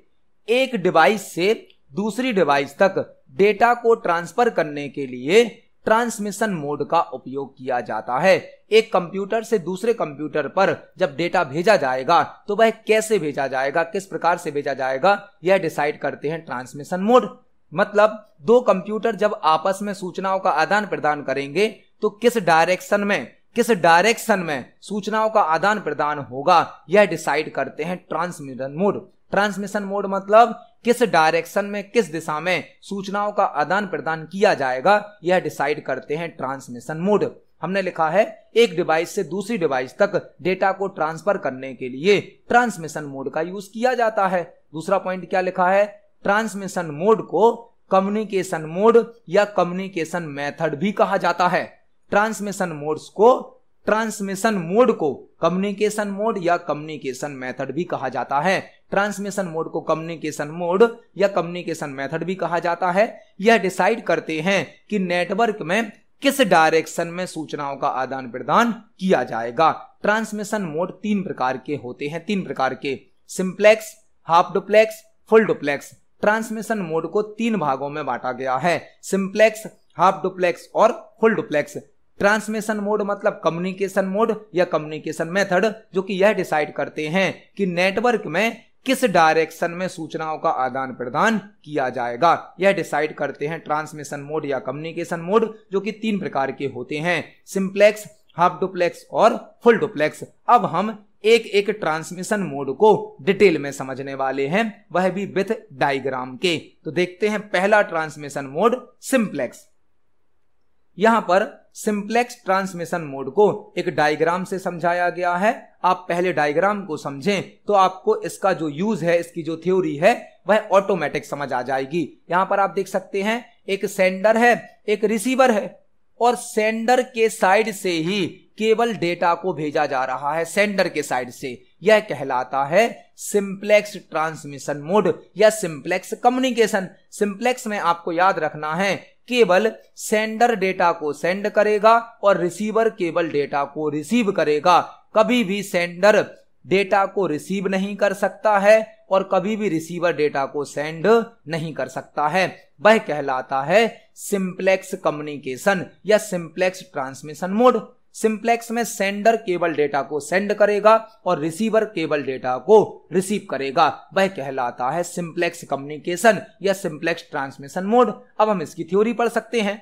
एक डिवाइस से दूसरी डिवाइस तक डेटा को ट्रांसफर करने के लिए ट्रांसमिशन मोड का उपयोग किया जाता है एक कंप्यूटर से दूसरे कंप्यूटर पर जब डेटा भेजा जाएगा तो वह कैसे भेजा जाएगा किस प्रकार से भेजा जाएगा यह डिसाइड करते हैं ट्रांसमिशन मोड मतलब दो कंप्यूटर जब आपस में सूचनाओं का आदान प्रदान करेंगे तो किस डायरेक्शन में किस डायरेक्शन में सूचनाओं का आदान प्रदान होगा यह डिसाइड करते हैं ट्रांसमिशन मोड ट्रांसमिशन मोड मतलब किस डायरेक्शन में किस दिशा में सूचनाओं का आदान प्रदान किया जाएगा यह डिसाइड करते हैं ट्रांसमिशन मोड हमने लिखा है एक डिवाइस से दूसरी डिवाइस तक डेटा को ट्रांसफर करने के लिए ट्रांसमिशन मोड का यूज किया जाता है दूसरा पॉइंट क्या लिखा है ट्रांसमिशन मोड को कम्युनिकेशन मोड या कम्युनिकेशन मेथड भी कहा जाता है ट्रांसमिशन मोड्स को ट्रांसमिशन मोड को कम्युनिकेशन मोड या कम्युनिकेशन मेथड भी कहा जाता है ट्रांसमिशन मोड को कम्युनिकेशन मोड या कम्युनिकेशन मेथड भी कहा जाता है यह डिसाइड करते हैं कि नेटवर्क में किस डायरेक्शन में सूचनाओं का आदान प्रदान किया जाएगा ट्रांसमिशन मोड तीन प्रकार के होते हैं तीन प्रकार के simplex half duplex full duplex transmission mode को तीन भागों में बांटा गया है सिंप्लेक्स हाफ डुप्लेक्स और फुल डुप्लेक्स ट्रांसमिशन मोड मतलब कम्युनिकेशन मोड या कम्युनिकेशन मेथड जो कि यह डिसाइड करते हैं कि नेटवर्क में किस डायरेक्शन में सूचनाओं का आदान प्रदान किया जाएगा यह डिसाइड करते हैं ट्रांसमिशन मोड या कम्युनिकेशन मोड जो कि तीन प्रकार के होते हैं सिंप्लेक्स हाफ डुप्लेक्स और फुल डुप्लेक्स अब हम एक एक ट्रांसमिशन मोड को डिटेल में समझने वाले हैं वह भी विथ डायग्राम के तो देखते हैं पहला ट्रांसमिशन मोड सिंप्लेक्स यहां पर सिंप्लेक्स ट्रांसमिशन मोड को एक डायग्राम से समझाया गया है आप पहले डायग्राम को समझें तो आपको इसका जो यूज है इसकी जो थ्योरी है वह ऑटोमेटिक समझ आ जाएगी यहां पर आप देख सकते हैं एक सेंडर है एक रिसीवर है और सेंडर के साइड से ही केवल डेटा को भेजा जा रहा है सेंडर के साइड से यह कहलाता है सिंप्लेक्स ट्रांसमिशन मोड या सिंप्लेक्स कम्युनिकेशन सिंप्लेक्स में आपको याद रखना है केवल सेंडर डेटा को सेंड करेगा और रिसीवर केवल डेटा को रिसीव करेगा कभी भी सेंडर डेटा को रिसीव नहीं कर सकता है और कभी भी रिसीवर डेटा को सेंड नहीं कर सकता है वह कहलाता है सिंप्लेक्स कम्युनिकेशन या सिंप्लेक्स ट्रांसमिशन मोड सिंप्लेक्स में सेंडर केबल डेटा को सेंड करेगा और रिसीवर केबल डेटा को रिसीव करेगा वह कहलाता है सिंप्लेक्स कम्युनिकेशन या सिंप्लेक्स ट्रांसमिशन मोड अब हम इसकी थ्योरी पढ़ सकते हैं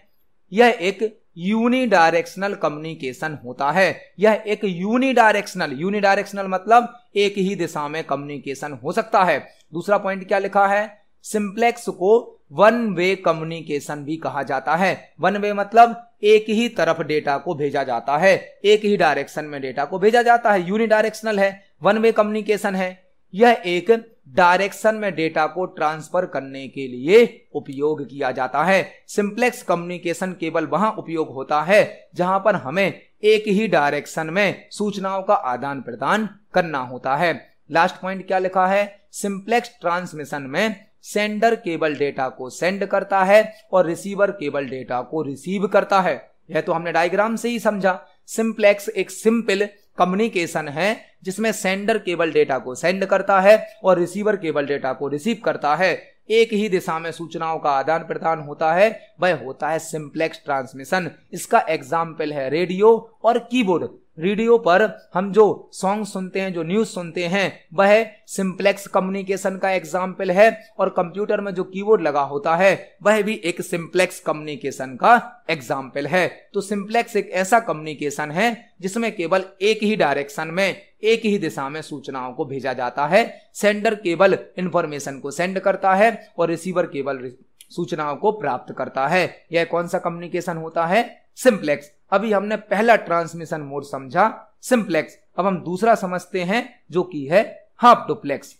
यह एक यूनिडायरेक्शनल कम्युनिकेशन होता है यह एक यूनिडायरेक्शनल यूनिडायरेक्शनल मतलब एक ही दिशा में कम्युनिकेशन हो सकता है दूसरा पॉइंट क्या लिखा है सिंप्लेक्स को वन वे कम्युनिकेशन भी कहा जाता है वन वे मतलब एक ही तरफ डेटा को भेजा जाता है एक ही डायरेक्शन में डेटा को भेजा जाता है यूनिडायरेक्शनल है वन वे कम्युनिकेशन है यह एक डायरेक्शन में डेटा को ट्रांसफर करने के लिए उपयोग किया जाता है सिंप्लेक्स कम्युनिकेशन केवल वहां उपयोग होता है जहां पर हमें एक ही डायरेक्शन में सूचनाओं का आदान प्रदान करना होता है लास्ट पॉइंट क्या लिखा है सिंप्लेक्स ट्रांसमिशन में सेंडर केबल डेटा को सेंड करता है और रिसीवर केबल डेटा को रिसीव करता है यह तो हमने डायग्राम से ही समझा सिंप्लेक्स एक सिंपल कम्युनिकेशन है जिसमें सेंडर केबल डेटा को सेंड करता है और रिसीवर केबल डेटा को रिसीव करता है एक ही दिशा में सूचनाओं का आदान प्रदान होता है वह होता है सिंप्लेक्स ट्रांसमिशन इसका एग्जाम्पल है रेडियो और कीबोर्ड रेडियो पर हम जो सॉन्ग सुनते हैं जो न्यूज सुनते हैं वह सिंप्लेक्स कम्युनिकेशन का एग्जाम्पल है और कंप्यूटर में जो कीबोर्ड लगा होता है वह भी एक सिंप्लेक्स कम्युनिकेशन का एग्जाम्पल है तो सिंप्लेक्स एक ऐसा कम्युनिकेशन है जिसमें केवल एक ही डायरेक्शन में एक ही दिशा में सूचनाओं को भेजा जाता है सेंडर केवल इंफॉर्मेशन को सेंड करता है और रिसीवर केवल सूचनाओं को प्राप्त करता है यह कौन सा कम्युनिकेशन होता है सिंप्लेक्स अभी हमने पहला ट्रांसमिशन मोड समझा सिंप्लेक्स अब हम दूसरा समझते हैं जो कि है half duplex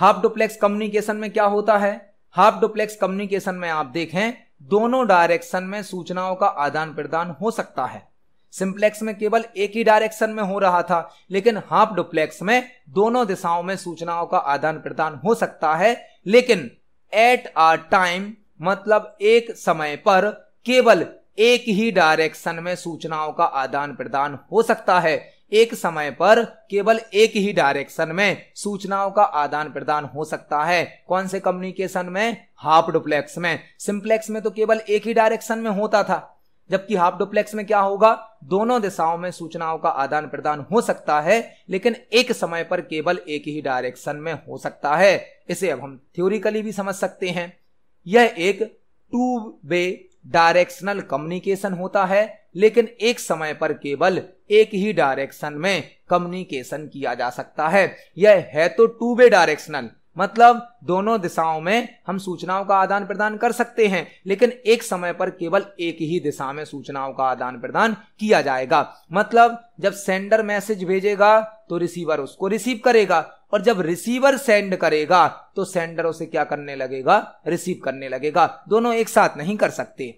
half duplex communication में क्या होता है हाफ डुप्लेक्स कम्युनिकेशन में आप देखें दोनों डायरेक्शन में सूचनाओं का आदान प्रदान हो सकता है सिंप्लेक्स में केवल एक ही डायरेक्शन में हो रहा था लेकिन हाफ डुप्लेक्स में दोनों दिशाओं में सूचनाओं का आदान प्रदान हो सकता है लेकिन एट आ टाइम मतलब एक समय पर केवल एक ही डायरेक्शन में सूचनाओं का आदान प्रदान हो सकता है एक समय पर केवल एक ही डायरेक्शन में सूचनाओं का आदान प्रदान हो सकता है कौन से कम्युनिकेशन में हाफ डुप्लेक्स में सिंप्लेक्स में तो केवल एक ही डायरेक्शन में होता था जबकि हाफ डुप्लेक्स में क्या होगा दोनों दिशाओं में सूचनाओं का आदान प्रदान हो सकता है लेकिन एक समय पर केवल एक ही डायरेक्शन में हो सकता है इसे अब हम थ्योरिकली भी समझ सकते हैं यह एक टू वे डायरेक्शनल कम्युनिकेशन होता है लेकिन एक समय पर केवल एक ही डायरेक्शन में कम्युनिकेशन किया जा सकता है यह है तो टू वे डायरेक्शनल मतलब दोनों दिशाओं में हम सूचनाओं का आदान प्रदान कर सकते हैं लेकिन एक समय पर केवल एक ही दिशा में सूचनाओं का आदान प्रदान किया जाएगा मतलब जब सेंडर मैसेज भेजेगा तो रिसीवर उसको रिसीव करेगा और जब रिसीवर सेंड करेगा तो सेंडर उसे क्या करने लगेगा रिसीव करने लगेगा दोनों एक साथ नहीं कर सकते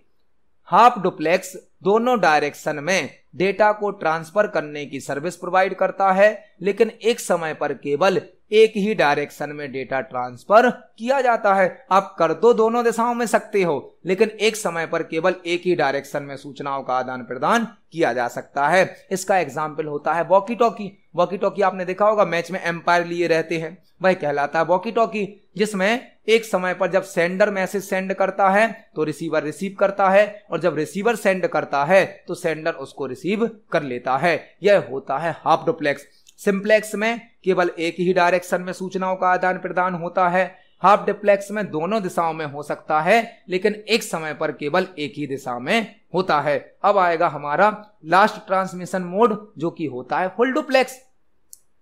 हाफ डुप्लेक्स दोनों डायरेक्शन में डेटा को ट्रांसफर करने की सर्विस प्रोवाइड करता है लेकिन एक समय पर केवल एक ही डायरेक्शन में डेटा ट्रांसफर किया जाता है आप कर तो दोनों दिशाओं में सकते हो लेकिन एक समय पर केवल एक ही डायरेक्शन में सूचनाओं का आदान प्रदान किया जा सकता है इसका एग्जाम्पल होता है वॉकी टॉकी वॉकी टॉकी आपने देखा होगा मैच में एम्पायर लिए रहते हैं वह कहलाता है वॉकी टॉकी जिसमें एक समय पर जब सेंडर मैसेज सेंड करता है तो रिसीवर रिसीव करता है और जब रिसीवर सेंड करता है तो सेंडर उसको रिसीव कर लेता है यह होता है हाफ डुप्लेक्स सिंप्लेक्स में केवल एक ही डायरेक्शन में सूचनाओं का आदान प्रदान होता है हाफ डिप्लेक्स में दोनों दिशाओं में हो सकता है लेकिन एक समय पर केवल एक ही दिशा में होता है अब आएगा हमारा लास्ट ट्रांसमिशन मोड जो कि होता है फुल डुप्लेक्स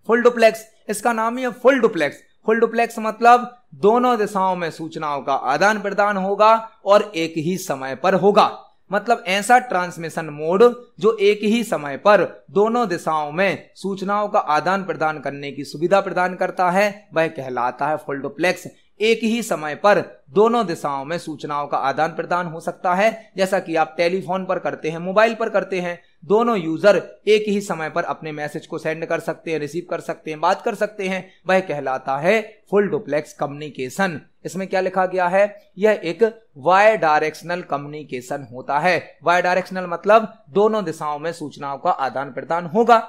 फुल डुप्लेक्स इसका नाम ही है फुल डुप्लेक्स फुल डुप्लेक्स मतलब दोनों दिशाओं में सूचनाओं का आदान प्रदान होगा और एक ही समय पर होगा मतलब ऐसा ट्रांसमिशन मोड जो एक ही समय पर दोनों दिशाओं में सूचनाओं का आदान प्रदान करने की सुविधा प्रदान करता है वह कहलाता है फोल्डोप्लेक्स एक ही समय पर दोनों दिशाओं में सूचनाओं का आदान प्रदान हो सकता है जैसा कि आप टेलीफोन पर करते हैं मोबाइल पर करते हैं दोनों यूजर एक ही समय पर अपने मैसेज को सेंड कर सकते हैं रिसीव कर सकते हैं बात कर सकते हैं वह कहलाता है फुल डुप्लेक्स कम्युनिकेशन इसमें क्या लिखा गया है यह एक वाई डायरेक्शनल कम्युनिकेशन होता है वाई डायरेक्शनल मतलब दोनों दिशाओं में सूचनाओं का आदान प्रदान होगा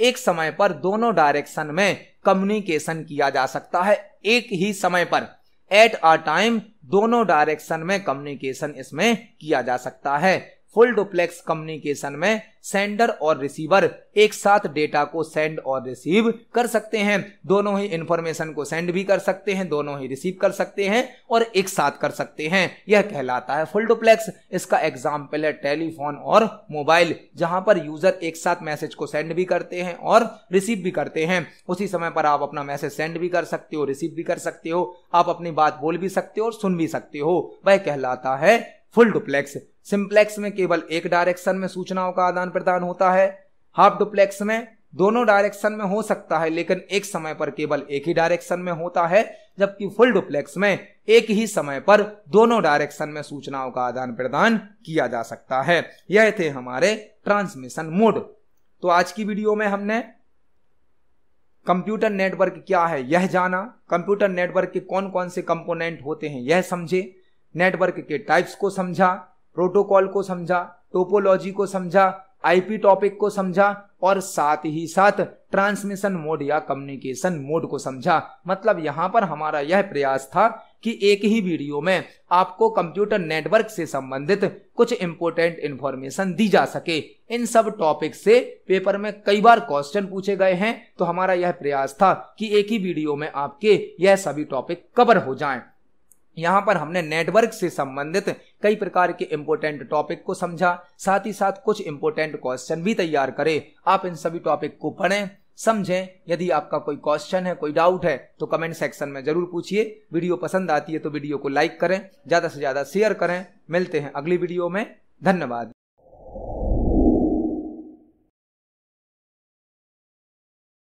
एक समय पर दोनों डायरेक्शन में कम्युनिकेशन किया जा सकता है एक ही समय पर एट अ टाइम दोनों डायरेक्शन में कम्युनिकेशन इसमें किया जा सकता है फुल डुप्लेक्स कम्युनिकेशन में सेंडर और रिसीवर एक साथ डेटा को सेंड और रिसीव कर सकते हैं दोनों ही इंफॉर्मेशन को सेंड भी कर सकते हैं दोनों ही रिसीव कर सकते हैं और एक साथ कर सकते हैं यह कहलाता है फुल डुप्लेक्स इसका एग्जाम्पल है टेलीफोन और मोबाइल जहां पर यूजर एक साथ मैसेज को सेंड भी करते हैं और रिसीव भी करते हैं उसी समय पर आप अपना मैसेज सेंड भी कर सकते हो रिसीव भी कर सकते हो आप अपनी बात बोल भी सकते हो और सुन भी सकते हो वह कहलाता है फुल डुप्लेक्स सिंप्लेक्स में केवल एक डायरेक्शन में सूचनाओं का आदान प्रदान होता है हाफ डुप्लेक्स में दोनों डायरेक्शन में हो सकता है लेकिन एक समय पर केवल एक ही डायरेक्शन में होता है जबकि फुल डुप्लेक्स में एक ही समय पर दोनों डायरेक्शन में सूचनाओं का आदान प्रदान किया जा सकता है यह थे हमारे ट्रांसमिशन मोड तो आज की वीडियो में हमने कंप्यूटर नेटवर्क क्या है यह जाना कंप्यूटर नेटवर्क के कौन कौन से कंपोनेंट होते हैं यह समझे नेटवर्क के टाइप्स को समझा प्रोटोकॉल को समझा टोपोलॉजी को समझा आईपी टॉपिक को समझा और साथ ही साथ ट्रांसमिशन मोड या कम्युनिकेशन मोड को समझा मतलब यहाँ पर हमारा यह प्रयास था कि एक ही वीडियो में आपको कंप्यूटर नेटवर्क से संबंधित कुछ इंपोर्टेंट इन्फॉर्मेशन दी जा सके इन सब टॉपिक से पेपर में कई बार क्वेश्चन पूछे गए हैं तो हमारा यह प्रयास था कि एक ही वीडियो में आपके यह सभी टॉपिक कवर हो जाएं। यहाँ पर हमने नेटवर्क से संबंधित कई प्रकार के इम्पोर्टेंट टॉपिक को समझा साथ ही साथ कुछ इम्पोर्टेंट क्वेश्चन भी तैयार करें आप इन सभी टॉपिक को पढ़ें समझें यदि आपका कोई क्वेश्चन है कोई डाउट है तो कमेंट सेक्शन में जरूर पूछिए वीडियो पसंद आती है तो वीडियो को लाइक करें ज़्यादा से ज़्यादा शेयर करें मिलते हैं अगली वीडियो में धन्यवाद